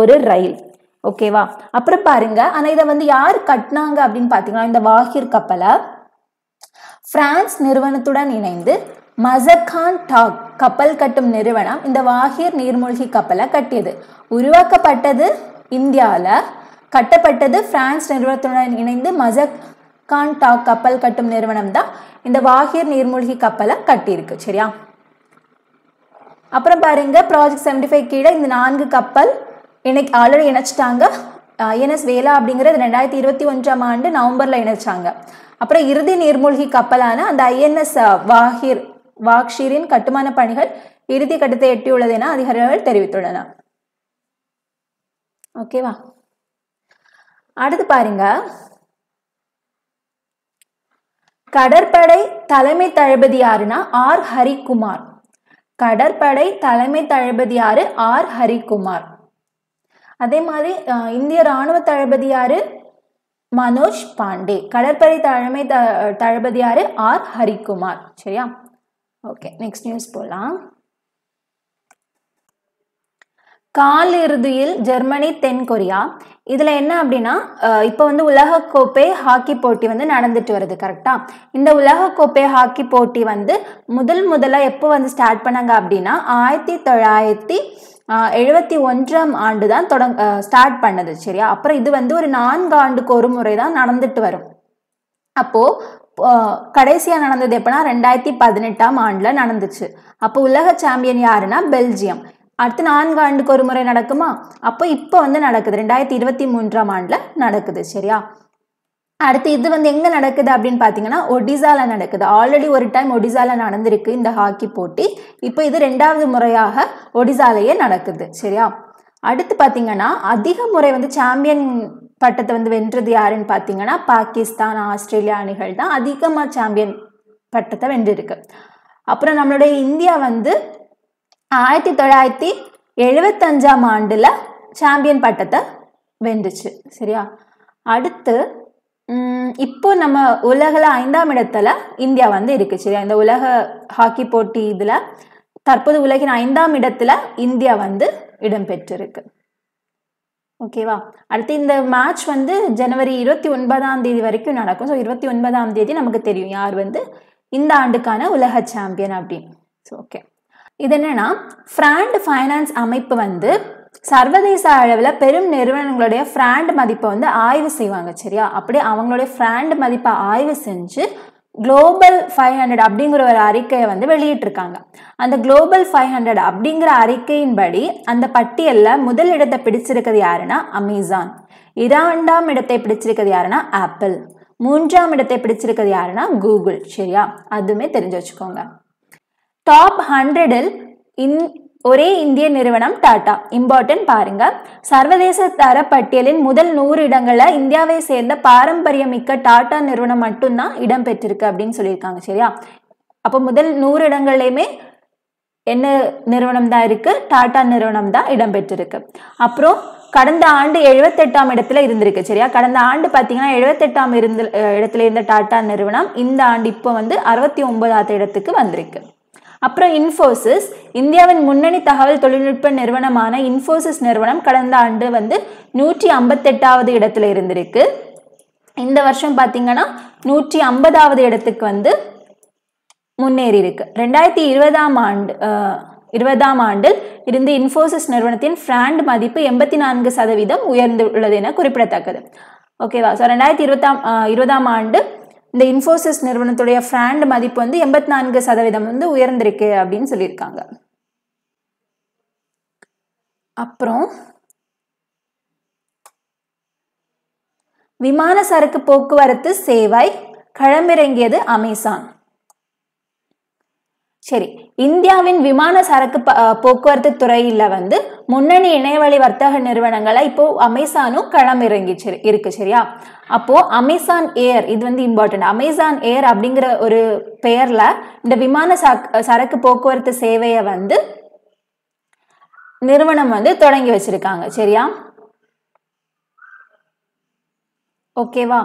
ஒரு ரயில் ஓகேவா அப்புறம் பாருங்க ஆனால் இதை வந்து யார் கட்டினாங்க அப்படின்னு பார்த்தீங்கன்னா இந்த வாகிர் கப்பலை பிரான்ஸ் நிறுவனத்துடன் இணைந்து மசக்கான் டாக் கப்பல் கட்டும் நிறுவனம் இந்த வாகிர் நீர்மூழ்கி கப்பலை கட்டியது உருவாக்கப்பட்டது இந்தியாவில் கட்டப்பட்டது பிரான்ஸ் நிறுவனத்துடன் இணைந்து மசக் கான்டா கப்பல் கட்டும் நிறுவனம் தான் இந்த வாகியர் நீர்மூழ்கி கப்பலை கட்டியிருக்கு சரியா அப்புறம் பாருங்க ப்ராஜெக்ட் செவன்டி ஃபைவ் கீழே இந்த நான்கு கப்பல் இணைக்கு ஆல்ரெடி இணைச்சிட்டாங்க ஐஎன்எஸ் e வேலா அப்படிங்கிறது ரெண்டாயிரத்தி இருபத்தி ஒன்றாம் ஆண்டு நவம்பரில் இணைச்சாங்க அப்புறம் இறுதி நீர்மூழ்கி கப்பலான அந்த ஐஎன்எஸ் வாகிர் வாக்ஷீரின் கட்டுமான பணிகள் இறுதி கட்டத்தை எட்டியுள்ளது என அதிகாரிகள் தெரிவித்துள்ளன ஓகேவா அடுத்து பாருங்க கடற்படை தலைமை தளபதி யாருன்னா ஆர் ஹரிக்குமார் கடற்படை தலைமை தளபதி யாரு ஆர் ஹரிக்குமார் அதே மாதிரி இந்திய ராணுவ தளபதி யாரு மனோஜ் பாண்டே கடற்படை தலைமை த தளபதி யாரு ஆர் ஹரிக்குமார் சரியா ஓகே நெக்ஸ்ட் நியூஸ் போகலாம் இறுதியில் ஜெர்மனி தென்கொரியா இதில் என்ன அப்படின்னா இப்போ வந்து உலகக்கோப்பை ஹாக்கி போட்டி வந்து நடந்துட்டு வருது கரெக்டாக இந்த உலகக்கோப்பை ஹாக்கி போட்டி வந்து முதல் முதல்ல எப்போ வந்து ஸ்டார்ட் பண்ணாங்க அப்படின்னா ஆயிரத்தி தொள்ளாயிரத்தி எழுபத்தி ஒன்றாம் ஆண்டு தான் தொடங் ஸ்டார்ட் பண்ணது சரியா அப்புறம் இது வந்து ஒரு நான்கு ஆண்டுக்கு ஒரு முறை தான் நடந்துட்டு வரும் அப்போது கடைசியாக நடந்தது எப்படின்னா ரெண்டாயிரத்தி பதினெட்டாம் ஆண்டில் நடந்துச்சு அப்போ உலக சாம்பியன் யாருன்னா பெல்ஜியம் அடுத்து நான்கு ஆண்டுக்கு ஒரு முறை நடக்குமா அப்போ இப்போ வந்து நடக்குது ரெண்டாயிரத்தி இருபத்தி மூன்றாம் ஆண்டில் நடக்குது சரியா அடுத்து இது வந்து எங்கே நடக்குது அப்படின்னு பார்த்தீங்கன்னா ஒடிசாவில் நடக்குது ஆல்ரெடி ஒரு டைம் ஒடிசாவில் நடந்திருக்கு இந்த ஹாக்கி போட்டி இப்போ இது ரெண்டாவது முறையாக ஒடிசாலேயே நடக்குது சரியா அடுத்து பார்த்தீங்கன்னா அதிக முறை வந்து சாம்பியன் பட்டத்தை வந்து வென்றது யாருன்னு பார்த்தீங்கன்னா பாகிஸ்தான் ஆஸ்திரேலியா அணிகள் தான் அதிகமாக சாம்பியன் பட்டத்தை வென்றிருக்கு அப்புறம் நம்மளுடைய இந்தியா வந்து ஆயிரத்தி தொள்ளாயிரத்தி எழுபத்தஞ்சாம் ஆண்டில் சாம்பியன் பட்டத்தை வென்றுச்சு சரியா அடுத்து இப்போ நம்ம உலகில் ஐந்தாம் இடத்துல இந்தியா வந்து இருக்குது சரியா இந்த உலக ஹாக்கி போட்டி இதில் தற்போது உலகின் ஐந்தாம் இடத்துல இந்தியா வந்து இடம்பெற்றிருக்கு ஓகேவா அடுத்து இந்த மேட்ச் வந்து ஜனவரி இருபத்தி ஒன்பதாம் தேதி வரைக்கும் நடக்கும் ஸோ இருபத்தி ஒன்பதாம் தேதி நமக்கு தெரியும் யார் வந்து இந்த ஆண்டுக்கான உலக சாம்பியன் அப்படின்னு ஸோ ஓகே இது என்னென்னா ஃப்ராண்ட் ஃபைனான்ஸ் அமைப்பு வந்து சர்வதேச அளவில் பெரும் நிறுவனங்களுடைய ஃப்ராண்ட் மதிப்பை வந்து ஆய்வு செய்வாங்க சரியா அப்படி அவங்களுடைய ஃப்ராண்ட் மதிப்பை ஆய்வு செஞ்சு குளோபல் ஃபைவ் ஹண்ட்ரட் அப்படிங்கிற ஒரு அறிக்கையை வந்து வெளியிட்டிருக்காங்க அந்த குளோபல் ஃபைவ் ஹண்ட்ரட் அப்படிங்கிற அறிக்கையின்படி அந்த பட்டியலில் முதல் இடத்தை பிடிச்சிருக்கிறது யாருன்னா அமேசான் இரண்டாம் இடத்தை பிடிச்சிருக்கிறது யாருன்னா ஆப்பிள் மூன்றாம் இடத்தை பிடிச்சிருக்கிறது யாருன்னா கூகுள் சரியா அதுவுமே தெரிஞ்சு வச்சுக்கோங்க டாப் ஹண்ட்ரடில் இந் ஒரே இந்திய நிறுவனம் டாடா இம்பார்ட்டன்ட் பாருங்க சர்வதேச தர பட்டியலின் முதல் நூறு இடங்களில் இந்தியாவை சேர்ந்த பாரம்பரியமிக்க டாடா நிறுவனம் மட்டும்தான் இடம் பெற்றிருக்கு அப்படின்னு சொல்லியிருக்காங்க சரியா அப்போ முதல் நூறு இடங்கள்லையுமே என்ன நிறுவனம் தான் இருக்கு டாடா நிறுவனம் தான் இடம் பெற்றிருக்கு அப்புறம் கடந்த ஆண்டு எழுபத்தெட்டாம் இடத்துல இருந்திருக்கு சரியா கடந்த ஆண்டு பார்த்தீங்கன்னா எழுபத்தெட்டாம் இருந்து இடத்துல இருந்த டாடா நிறுவனம் இந்த ஆண்டு இப்போ வந்து அறுபத்தி ஒன்பதாவது இடத்துக்கு வந்திருக்கு அப்புறம் இன்ஃபோசிஸ் இந்தியாவின் முன்னணி தகவல் தொழில்நுட்ப நிறுவனமான இன்ஃபோசிஸ் நிறுவனம் கடந்த ஆண்டு வந்து நூற்றி ஐம்பத்தெட்டாவது இடத்துல இருந்திருக்கு இந்த வருஷம் பார்த்தீங்கன்னா நூற்றி ஐம்பதாவது இடத்துக்கு வந்து முன்னேறி இருக்கு ரெண்டாயிரத்தி இருபதாம் ஆண்டு இருபதாம் ஆண்டில் இருந்து இன்ஃபோசிஸ் நிறுவனத்தின் பிராண்ட் மதிப்பு எண்பத்தி நான்கு சதவீதம் உயர்ந்துள்ளது என குறிப்பிடத்தக்கது ஓகேவா ஸோ ரெண்டாயிரத்தி இருபத்தாம் இருபதாம் ஆண்டு இந்த இன்ஃபோசிஸ் நிறுவனத்துடைய ஃப்ராண்ட் மதிப்பு வந்து எண்பத்தி நான்கு சதவீதம் வந்து உயர்ந்திருக்கு அப்படின்னு சொல்லியிருக்காங்க அப்புறம் விமான சரக்கு போக்குவரத்து சேவை களமிறங்கியது அமேசான் சரி இந்தியாவின் விமான சரக்கு போக்குவரத்து துறையில வந்து முன்னணி இணையவழி வர்த்தக நிறுவனங்களை இப்போ அமேசானும் களம் இறங்கிச்சு இருக்கு சரியா அப்போ அமேசான் ஏர் இது வந்து இம்பார்ட்டன்ட் அமேசான் ஏர் அப்படிங்கிற ஒரு பெயர்ல இந்த விமான சரக்கு போக்குவரத்து சேவையை வந்து நிறுவனம் வந்து தொடங்கி வச்சிருக்காங்க சரியா ஓகேவா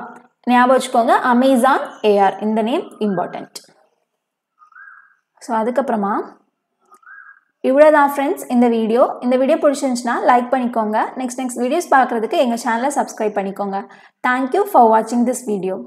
ஞாபகம் வச்சுக்கோங்க அமேசான் ஏஆர் இந்த நேம் இம்பார்ட்டன்ட் ஸோ அதுக்கப்புறமா இவ்வளோதான் ஃப்ரெண்ட்ஸ் இந்த வீடியோ இந்த வீடியோ பிடிச்சிருந்துச்சுன்னா லைக் பண்ணிக்கோங்க நெக்ஸ்ட் நெக்ஸ்ட் வீடியோஸ் பார்க்குறதுக்கு எங்கள் சேனலை சப்ஸ்கிரைப் பண்ணிக்கோங்க தேங்க்யூ ஃபார் வாட்சிங் திஸ் வீடியோ